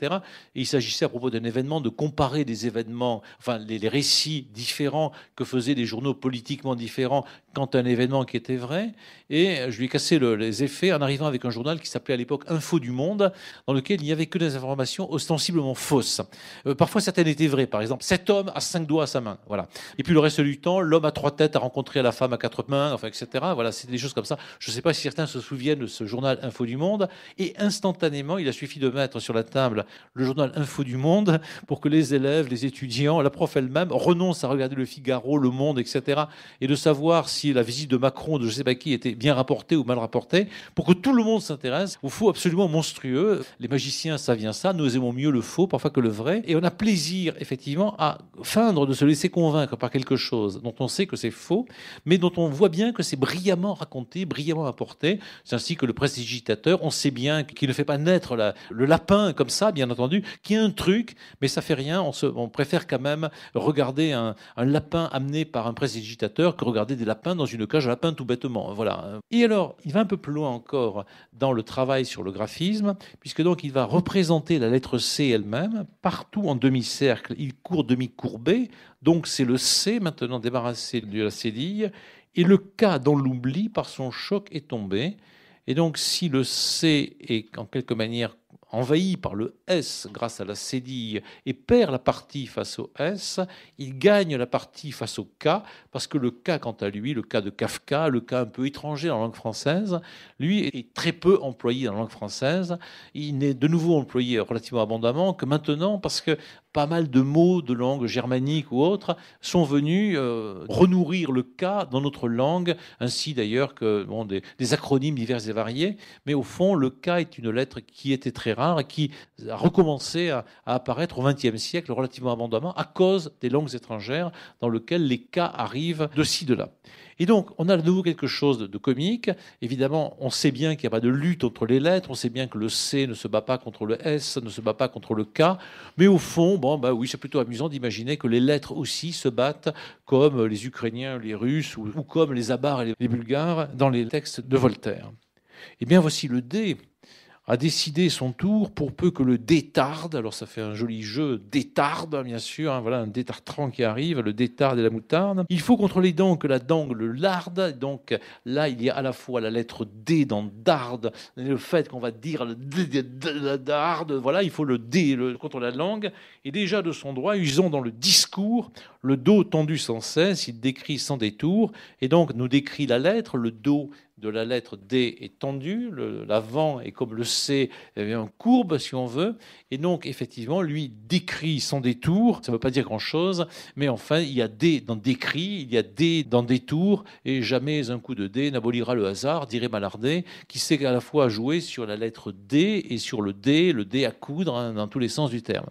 Et il s'agissait à propos d'un événement de comparer des événements, enfin les, récits différents que faisaient des journaux politiquement différents quant à un événement qui était vrai. Et je lui ai cassé les effets en arrivant avec un journal qui s'appelait à l'époque Info du Monde, dans lequel il n'y avait que des informations ostensiblement fausses. Euh, parfois certaines étaient vraies, par exemple, cet homme a cinq doigts à sa main. Voilà. Et puis le reste du temps, l'homme a trois têtes a rencontré la femme à quatre mains, enfin, etc. Voilà, c'est des choses comme ça. Je ne sais pas si certains se souviennent de ce journal Info du Monde. Et instantanément, il a suffi de mettre sur la table le journal Info du Monde pour que les élèves, les étudiants, la prof elle-même renonce à regarder le Figaro, le Monde, etc. Et de savoir si la visite de Macron, de je ne sais pas qui, était bien rapportée ou mal rapportée, pour que tout le monde s'intéresse au faux absolument monstrueux. Les magiciens, ça vient ça. Nous aimons mieux le faux parfois que le vrai. Et on a plaisir, effectivement, à feindre de se laisser convaincre par quelque chose dont on sait que c'est faux, mais dont dont on voit bien que c'est brillamment raconté, brillamment apporté. C'est ainsi que le prestigitateur, on sait bien qu'il ne fait pas naître le lapin comme ça, bien entendu, qui est un truc, mais ça fait rien. On, préfère quand même regarder un, lapin amené par un prestigitateur que regarder des lapins dans une cage à lapin tout bêtement. Voilà. Et alors, il va un peu plus loin encore dans le travail sur le graphisme, puisque donc il va représenter la lettre C elle-même partout en demi-cercle. Il court demi-courbé, donc c'est le C maintenant débarrassé de la cédille et le K dans l'oubli, par son choc, est tombé. Et donc, si le C est en quelque manière envahi par le S grâce à la cédille et perd la partie face au S, il gagne la partie face au K, parce que le K, quant à lui, le cas de Kafka, le cas un peu étranger en langue française, lui est très peu employé dans la langue française. Il n'est de nouveau employé relativement abondamment que maintenant, parce que pas mal de mots de langue germanique ou autre sont venus euh, renourrir le cas dans notre langue, ainsi d'ailleurs que des, acronymes divers et variés. Mais au fond, le cas est une lettre qui était très rare et qui a recommencé à, apparaître au XXe siècle relativement abondamment à cause des langues étrangères dans lesquelles les cas arrivent de ci, de là. Et donc, on a de nouveau quelque chose de, comique. Évidemment, on sait bien qu'il n'y a pas de lutte entre les lettres, on sait bien que le C ne se bat pas contre le S, ne se bat pas contre le K. Mais au fond, bon, bah oui, c'est plutôt amusant d'imaginer que les lettres aussi se battent comme les Ukrainiens, les Russes ou, comme les Abars et les Bulgares dans les textes de Voltaire. Eh bien, voici le D a décidé son tour pour peu que le détarde, alors ça fait un joli jeu, détarde hein, bien sûr, hein, voilà un détartrant qui arrive, le détarde et la moutarde. Il faut contre les dents que la dent le larde, donc là il y a à la fois la lettre D dans darde, le fait qu'on va dire le d, la darde, voilà, il faut le D contre la langue, et déjà de son droit, usant dans le discours le dos tendu sans cesse, il décrit sans détour, et donc nous décrit la lettre, le dos de la lettre D est tendue, l'avant est comme le C eh en courbe si on veut, et donc effectivement lui décrit son détour, ça ne veut pas dire grand-chose, mais enfin il y a D dans décrit, il y a D dans détour, et jamais un coup de D n'abolira le hasard, dirait Malardé, qui sait à la fois jouer sur la lettre D et sur le D, le D à coudre hein, dans tous les sens du terme.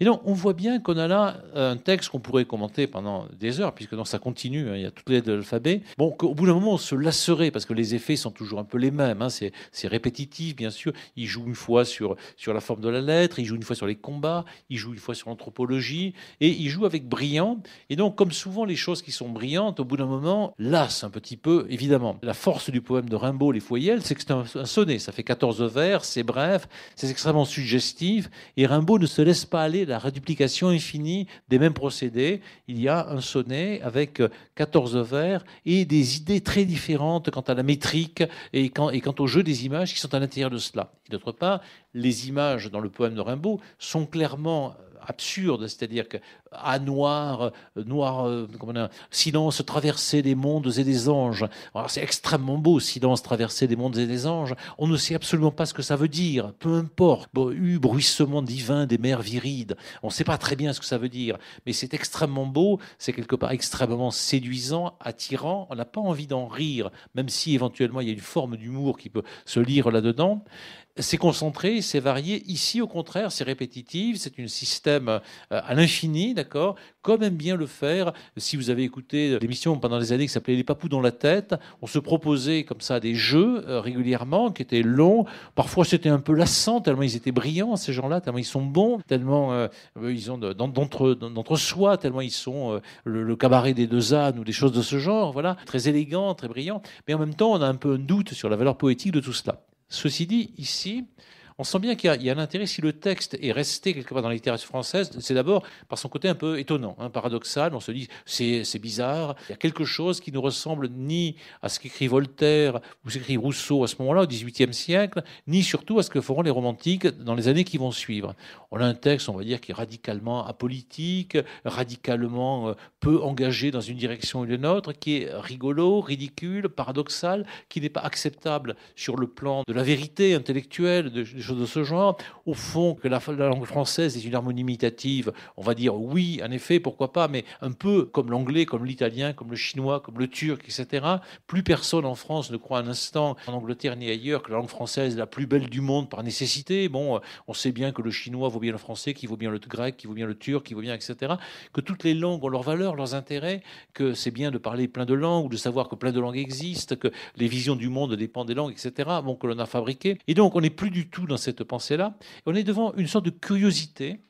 Et donc on voit bien qu'on a là un texte qu'on pourrait commenter pendant des heures, puisque dans ça continue, hein, il y a toutes les lettres de l'alphabet, qu'au bout d'un moment on se lasserait, parce que les les effets sont toujours un peu les mêmes. Hein. C'est répétitif, bien sûr. Il joue une fois sur, sur la forme de la lettre, il joue une fois sur les combats, il joue une fois sur l'anthropologie, et il joue avec brillant. Et donc, comme souvent, les choses qui sont brillantes, au bout d'un moment, lassent un petit peu, évidemment. La force du poème de Rimbaud, Les Foyelles, c'est que c'est un, sonnet. Ça fait 14 vers, c'est bref, c'est extrêmement suggestif. Et Rimbaud ne se laisse pas aller la réduplication infinie des mêmes procédés. Il y a un sonnet avec 14 vers et des idées très différentes quant à la méditation et quant, et au jeu des images qui sont à l'intérieur de cela. d'autre part, les images dans le poème de Rimbaud sont clairement absurde, c'est-à-dire que à noir, euh, noir, euh, silence traversé des mondes et des anges. c'est extrêmement beau, silence traversé des mondes et des anges. On ne sait absolument pas ce que ça veut dire. Peu importe, bon, eu bruissement divin des mers virides. On ne sait pas très bien ce que ça veut dire, mais c'est extrêmement beau. C'est quelque part extrêmement séduisant, attirant. On n'a pas envie d'en rire, même si éventuellement il y a une forme d'humour qui peut se lire là-dedans c'est concentré, c'est varié. Ici, au contraire, c'est répétitif, c'est un système euh, à l'infini, d'accord Comme aime bien le faire, si vous avez écouté l'émission pendant des années qui s'appelait Les Papous dans la tête, on se proposait comme ça des jeux euh, régulièrement qui étaient longs. Parfois, c'était un peu lassant, tellement ils étaient brillants, ces gens-là, tellement ils sont bons, tellement euh, ils ont d'entre-soi, tellement ils sont le, le, cabaret des deux ânes ou des choses de ce genre, voilà. Très élégant, très brillant. Mais en même temps, on a un peu un doute sur la valeur poétique de tout cela. Ceci dit, ici, on sent bien qu'il y a, un intérêt. Si le texte est resté quelque part dans la littérature française, c'est d'abord par son côté un peu étonnant, hein, paradoxal. On se dit, c'est, bizarre. Il y a quelque chose qui ne ressemble ni à ce qu'écrit Voltaire ou ce qu'écrit Rousseau à ce moment-là, au XVIIIe siècle, ni surtout à ce que feront les romantiques dans les années qui vont suivre. On a un texte, on va dire, qui est radicalement apolitique, radicalement euh, peu engagé dans une direction ou une autre, qui est rigolo, ridicule, paradoxal, qui n'est pas acceptable sur le plan de la vérité intellectuelle, de choses de ce genre, au fond, que la, langue française est une harmonie imitative, on va dire oui, en effet, pourquoi pas, mais un peu comme l'anglais, comme l'italien, comme le chinois, comme le turc, etc. Plus personne en France ne croit un instant, en Angleterre ni ailleurs, que la langue française est la plus belle du monde par nécessité. Bon, euh, on sait bien que le chinois vaut bien le français, qui vaut bien le grec, qui vaut bien le turc, qui vaut bien, etc. Que toutes les langues ont leurs valeurs, leurs intérêts, que c'est bien de parler plein de langues, ou de savoir que plein de langues existent, que les visions du monde dépendent des langues, etc. Bon, que l'on a fabriqué. Et donc, on n'est plus du tout dans cette pensée-là. On est devant une sorte de curiosité,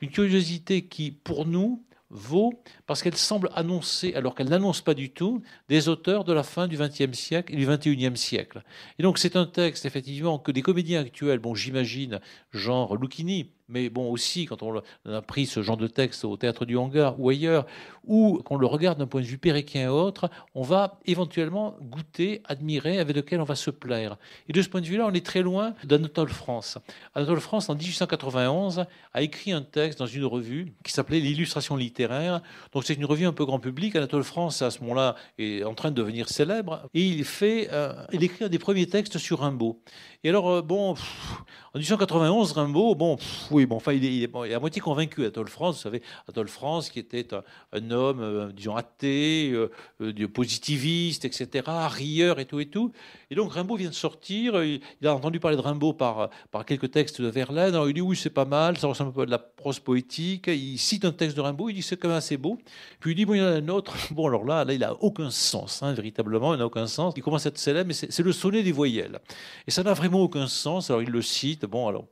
une curiosité qui, pour nous, vaut parce qu'elle semble annoncer, alors qu'elle n'annonce pas du tout, des auteurs de la fin du XXe siècle et du XXIe siècle. Et donc c'est un texte, effectivement, que des comédiens actuels, bon j'imagine, genre Lucchini, mais bon aussi quand on a pris ce genre de texte au théâtre du hangar ou ailleurs, ou qu'on le regarde d'un point de vue péréquien ou autre, on va éventuellement goûter, admirer, avec lequel on va se plaire. Et de ce point de vue-là, on est très loin d'Anatole France. Anatole France, en 1891, a écrit un texte dans une revue qui s'appelait L'illustration littéraire. Donc c'est une revue un peu grand public. Anatole France, à ce moment-là, est en train de devenir célèbre. Et il fait, euh, il écrit des premiers textes sur Rimbaud. Et alors, euh, bon, en 1891, Rimbaud, bon, oui, bon, enfin, il est, à moitié convaincu, Atoll France. Vous savez, Atoll France, qui était un, homme, euh, disons, athée, du euh, euh, positiviste, etc., rieur et tout et tout. Et donc Rimbaud vient de sortir, euh, il, a entendu parler de Rimbaud par, euh, par quelques textes de Verlaine, alors il dit oui c'est pas mal, ça ressemble un peu à de la prose poétique, il cite un texte de Rimbaud, il dit c'est quand même assez beau, puis il dit bon il y en a un autre, bon alors là, là il n'a aucun sens, hein, véritablement, il n'a aucun sens, il commence à être célèbre, mais c'est le sonnet des voyelles. Et ça n'a vraiment aucun sens, alors il le cite, bon alors,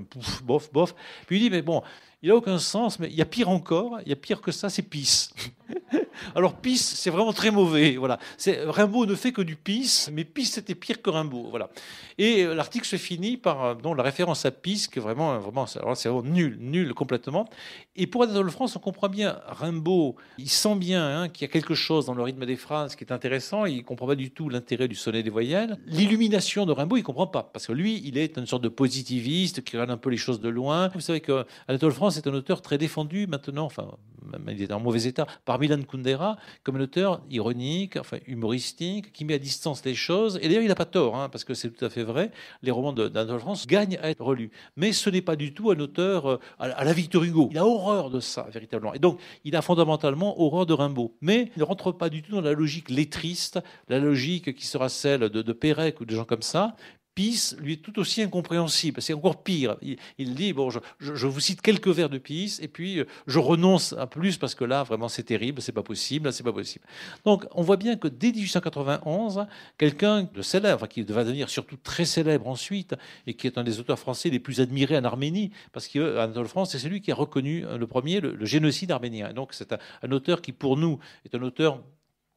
bof, bof, puis il dit mais bon, il n'a aucun sens, mais il y a pire encore, il y a pire que ça, c'est pisse. Alors pisse, c'est vraiment très mauvais. Voilà. Rimbaud ne fait que du PIS, mais pisse, c'était pire que Rimbaud. Voilà. Et euh, l'article se finit par euh, la référence à pisse, qui est vraiment, euh, vraiment, c'est nul, nul complètement. Et pour Anatole France, on comprend bien Rimbaud, il sent bien hein, qu'il y a quelque chose dans le rythme des phrases qui est intéressant, il ne comprend pas du tout l'intérêt du sonnet des voyelles. L'illumination de Rimbaud, il ne comprend pas, parce que lui, il est une sorte de positiviste qui regarde un peu les choses de loin. Vous savez que France, c'est un auteur très défendu maintenant, enfin, il est en mauvais état, par Milan Kundera, comme un auteur ironique, enfin, humoristique, qui met à distance les choses. Et d'ailleurs, il n'a pas tort, hein, parce que c'est tout à fait vrai, les romans d'Anatole France gagnent à être relus. Mais ce n'est pas du tout un auteur euh, à la Victor Hugo. Il a horreur de ça, véritablement. Et donc, il a fondamentalement horreur de Rimbaud. Mais il ne rentre pas du tout dans la logique lettriste, la logique qui sera celle de, de Pérec ou de gens comme ça, Pis lui est tout aussi incompréhensible. C'est encore pire. Il, dit bon, je, vous cite quelques vers de Pis, et puis euh, je renonce à plus parce que là vraiment c'est terrible, c'est pas possible, c'est pas possible. Donc on voit bien que dès 1891, quelqu'un de célèbre, qui va devenir surtout très célèbre ensuite et qui est un des auteurs français les plus admirés en Arménie, parce qu'Anatole euh, France c'est celui qui a reconnu euh, le premier le, génocide arménien. donc c'est un auteur qui pour nous est un auteur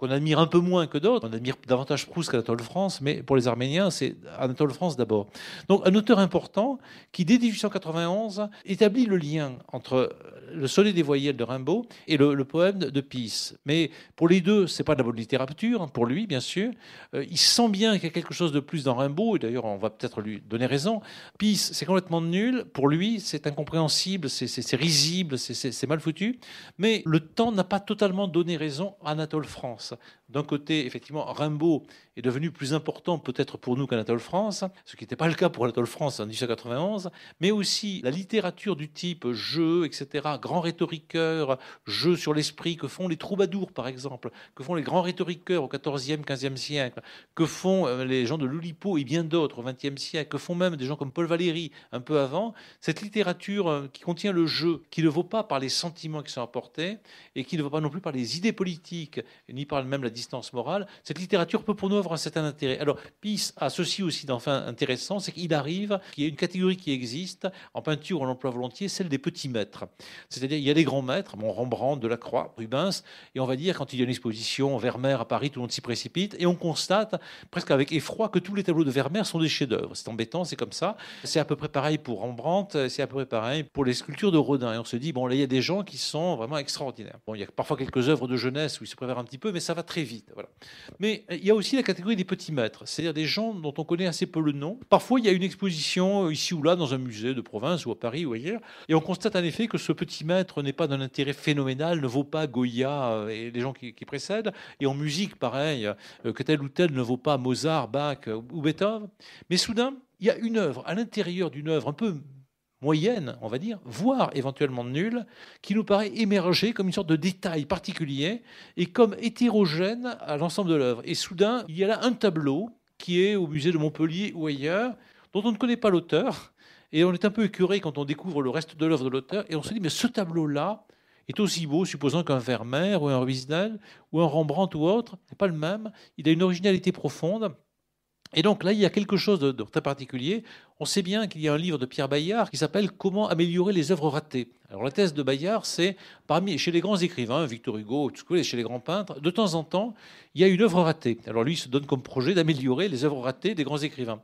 qu'on admire un peu moins que d'autres. On admire davantage Proust qu'Anatole France, mais pour les Arméniens, c'est Anatole France d'abord. Donc un auteur important qui, dès 1891, établit le lien entre le soleil des voyelles de Rimbaud et le, poème de Pisse. Mais pour les deux, c'est pas de la bonne littérature, hein, pour lui, bien sûr. Euh, il sent bien qu'il y a quelque chose de plus dans Rimbaud, et d'ailleurs, on va peut-être lui donner raison. Pisse, c'est complètement nul. Pour lui, c'est incompréhensible, c'est risible, c'est mal foutu. Mais le temps n'a pas totalement donné raison à Anatole France. nossa D'un côté, effectivement, Rimbaud est devenu plus important peut-être pour nous qu'Anatole France, ce qui n'était pas le cas pour Anatole France en 1891, mais aussi la littérature du type jeu, etc., grand rhétoriqueur, jeu sur l'esprit que font les troubadours, par exemple, que font les grands rhétoriqueurs au XIVe, XVe siècle, que font euh, les gens de loulipo et bien d'autres au XXe siècle, que font même des gens comme Paul Valéry un peu avant. Cette littérature euh, qui contient le jeu, qui ne vaut pas par les sentiments qui sont apportés et qui ne vaut pas non plus par les idées politiques, ni par même la morale, cette littérature peut pour nous avoir un certain intérêt. Alors, pis a ceci aussi d'enfin intéressant, c'est qu'il arrive qu'il y ait une catégorie qui existe, en peinture on l'emploie volontiers, celle des petits maîtres. C'est-à-dire, il y a les grands maîtres, mon Rembrandt, Delacroix, Rubens, et on va dire, quand il y a une exposition, Vermeer à Paris, tout le monde s'y précipite, et on constate, presque avec effroi, que tous les tableaux de Vermeer sont des chefs-d'œuvre. C'est embêtant, c'est comme ça. C'est à peu près pareil pour Rembrandt, c'est à peu près pareil pour les sculptures de Rodin. Et on se dit, bon, là, il y a des gens qui sont vraiment extraordinaires. Bon, il y a parfois quelques œuvres de jeunesse où ils se préparent un petit peu, mais ça va très vite. Mais euh, il y a aussi la catégorie des petits maîtres, c'est-à-dire des gens dont on connaît assez peu le nom. Parfois, il y a une exposition euh, ici ou là dans un musée de province ou à Paris ou ailleurs, et on constate en effet que ce petit maître n'est pas d'un intérêt phénoménal, ne vaut pas Goya euh, et les gens qui, qui précèdent. Et en musique, pareil, que tel ou tel ne vaut pas Mozart, Bach ou Beethoven. Mais soudain, il y a une œuvre, à l'intérieur d'une œuvre un peu moyenne, on va dire, voire éventuellement nulle, qui nous paraît émerger comme une sorte de détail particulier et comme hétérogène à l'ensemble de l'œuvre. Et soudain, il y a là un tableau qui est au musée de Montpellier ou ailleurs, dont on ne connaît pas l'auteur, et on est un peu écuré quand on découvre le reste de l'œuvre de l'auteur, et on se dit, mais ce tableau-là, est aussi beau, supposons qu'un Vermeer ou un Ruisnel ou un Rembrandt ou autre, n'est pas le même. Il a une originalité profonde. Et donc là, il y a quelque chose de très particulier. On sait bien qu'il y a un livre de Pierre Bayard qui s'appelle Comment améliorer les œuvres ratées. Alors la thèse de Bayard, c'est parmi chez les grands écrivains, Victor Hugo, chez les grands peintres, de temps en temps, il y a une œuvre ratée. Alors lui se donne comme projet d'améliorer les œuvres ratées des grands écrivains.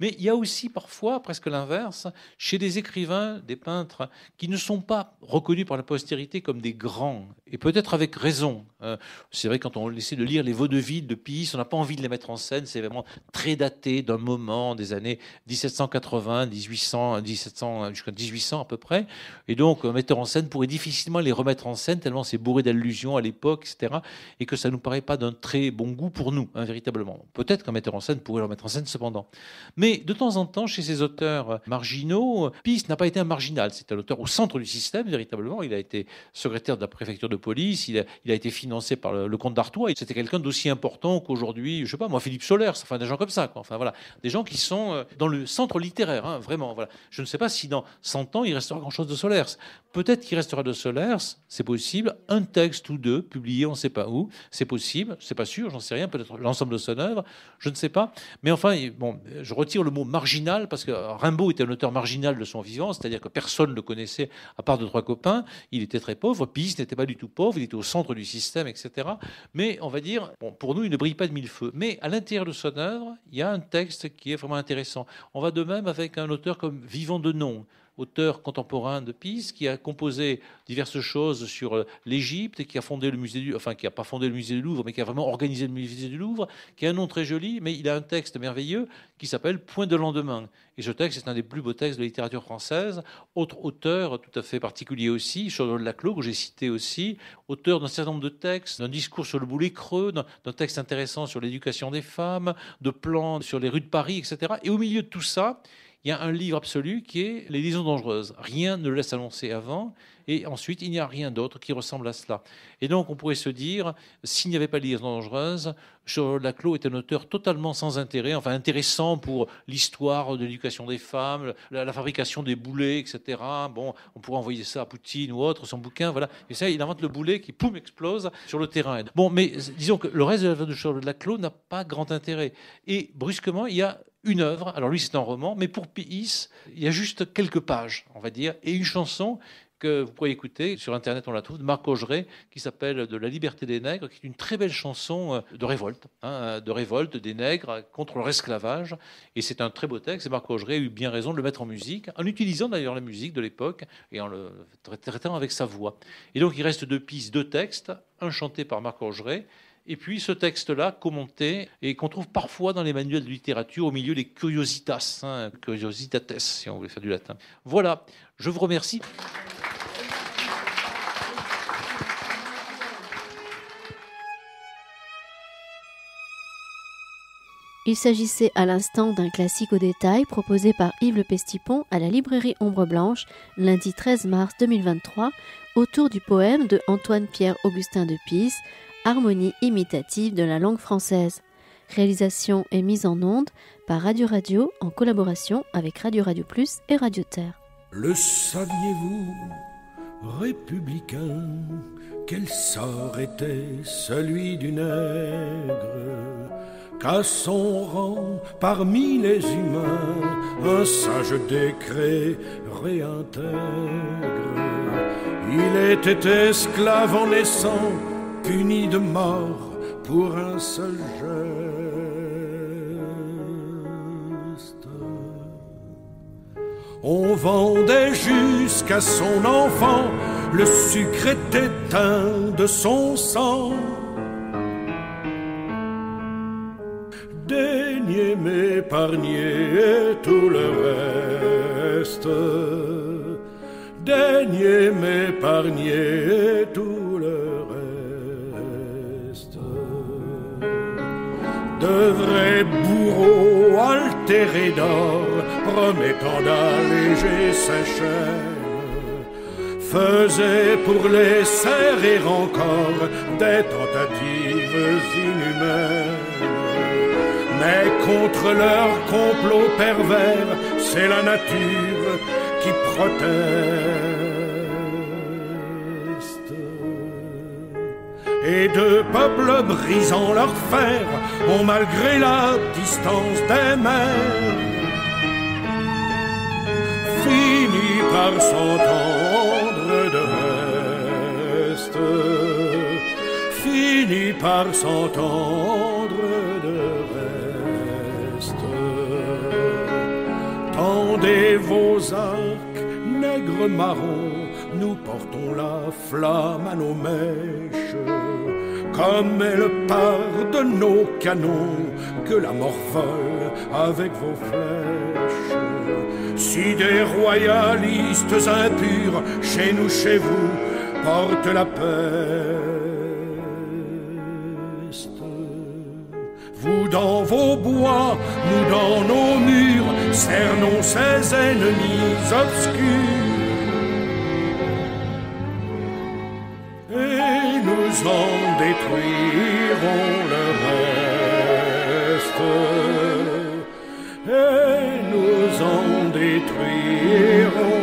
Mais il y a aussi parfois presque l'inverse chez des écrivains, des peintres qui ne sont pas reconnus par la postérité comme des grands et peut-être avec raison. Euh, c'est vrai quand on essaie de lire les vaudevilles de Pis, on n'a pas envie de les mettre en scène, c'est vraiment très daté d'un moment des années 1740. 1800, 1700, jusqu'à 1800 à peu près. Et donc, un metteur en scène pourrait difficilement les remettre en scène tellement c'est bourré d'allusions à l'époque, etc. Et que ça ne nous paraît pas d'un très bon goût pour nous, hein, véritablement. Peut-être qu'un metteur en scène pourrait le remettre en scène cependant. Mais de temps en temps, chez ces auteurs marginaux, Pisse n'a pas été un marginal. C'est un auteur au centre du système, véritablement. Il a été secrétaire de la préfecture de police, il a, été financé par le, comte d'Artois. C'était quelqu'un d'aussi important qu'aujourd'hui, je sais pas moi, Philippe Solaire, enfin des gens comme ça. Quoi. Enfin voilà, des gens qui sont euh, dans le centre littéraire, hein, vraiment. Voilà. Je ne sais pas si dans 100 ans, il restera grand-chose de solaire. » Peut-être qu'il restera de Solers, c'est possible. Un texte ou deux publié, on ne sait pas où, c'est possible, c'est pas sûr, j'en sais rien. Peut-être l'ensemble de son œuvre, je ne sais pas. Mais enfin, je retire le mot marginal parce que Rimbaud était un auteur marginal de son vivant, c'est-à-dire que personne ne le connaissait à part de trois copains. Il était très pauvre. Pise n'était pas du tout pauvre, il était au centre du système, etc. Mais on va dire, pour nous, il ne brille pas de mille feux. Mais à l'intérieur de son œuvre, il y a un texte qui est vraiment intéressant. On va de même avec un auteur comme Vivant de nom auteur contemporain de Pise, qui a composé diverses choses sur euh, l'Égypte, qui a fondé le musée du, enfin qui n'a pas fondé le musée du Louvre, mais qui a vraiment organisé le musée du Louvre, qui a un nom très joli, mais il a un texte merveilleux qui s'appelle Point de lendemain. Et ce texte est un des plus beaux textes de la littérature française. Autre auteur tout à fait particulier aussi, Charles de Laclos, que j'ai cité aussi, auteur d'un certain nombre de textes, d'un discours sur le boulet creux, d'un texte intéressant sur l'éducation des femmes, de plans sur les rues de Paris, etc. Et au milieu de tout ça, il y a un livre absolu qui est Les liaisons dangereuses. Rien ne laisse annoncer avant, et ensuite, il n'y a rien d'autre qui ressemble à cela. Et donc, on pourrait se dire, s'il n'y avait pas les liaisons dangereuses, Charles Laclos est un auteur totalement sans intérêt, enfin intéressant pour l'histoire de l'éducation des femmes, la, fabrication des boulets, etc. Bon, on pourrait envoyer ça à Poutine ou autre, son bouquin, voilà. Et ça, il invente le boulet qui, poum, explose sur le terrain. Bon, mais disons que le reste de l'œuvre de Charles Laclos n'a pas grand intérêt. Et brusquement, il y a une œuvre. Alors lui, c'est un roman, mais pour P.I.S., il y a juste quelques pages, on va dire, et une chanson que vous pouvez écouter, sur Internet on la trouve, de Marc Augeret, qui s'appelle De la liberté des nègres, qui est une très belle chanson euh, de révolte, hein, de révolte des nègres contre leur esclavage. Et c'est un très beau texte, et Marc Augeret a eu bien raison de le mettre en musique, en utilisant d'ailleurs la musique de l'époque et en le traitant avec sa voix. Et donc il reste deux pistes, deux textes, un chanté par Marc Augeret, et puis ce texte-là, commenté, et qu'on trouve parfois dans les manuels de littérature au milieu des curiositas, hein, curiositates, si on voulait faire du latin. Voilà, je vous remercie. Il s'agissait à l'instant d'un classique au détail proposé par Yves Le Pestipon à la librairie Ombre Blanche lundi 13 mars 2023 autour du poème de Antoine-Pierre-Augustin de Pise harmonie imitative de la langue française. Réalisation et mise en onde par Radio Radio en collaboration avec Radio Radio Plus et Radio Terre. Le saviez-vous, républicain, quel sort était celui du nègre Qu'à son rang, parmi les humains, un sage décret réintègre. Il était esclave en naissant puni de mort pour un seul geste. On vendait jusqu'à son enfant, le sucre était de son sang. Daignez m'épargner tout le reste. Daignez m'épargner tout le vrai bourreau altéré d'or, promettant d'alléger sa chaînes, faisait pour les serrer encore des tentatives inhumaines. Mais contre leur complot pervers, c'est la nature qui protège. et deux peuples brisant leur fers ont malgré la distance des mers fini par s'entendre de reste fini par s'entendre de reste Tendez vos arcs, nègres marrons nous portons la flamme à nos mèches, comme elle part de nos canons, que la mort vole avec vos flèches. Si des royalistes impurs, chez nous, chez vous, portent la peste, vous dans vos bois, nous dans nos murs, cernons ces ennemis obscurs Nous en détruirons le reste, et nous en détruirons.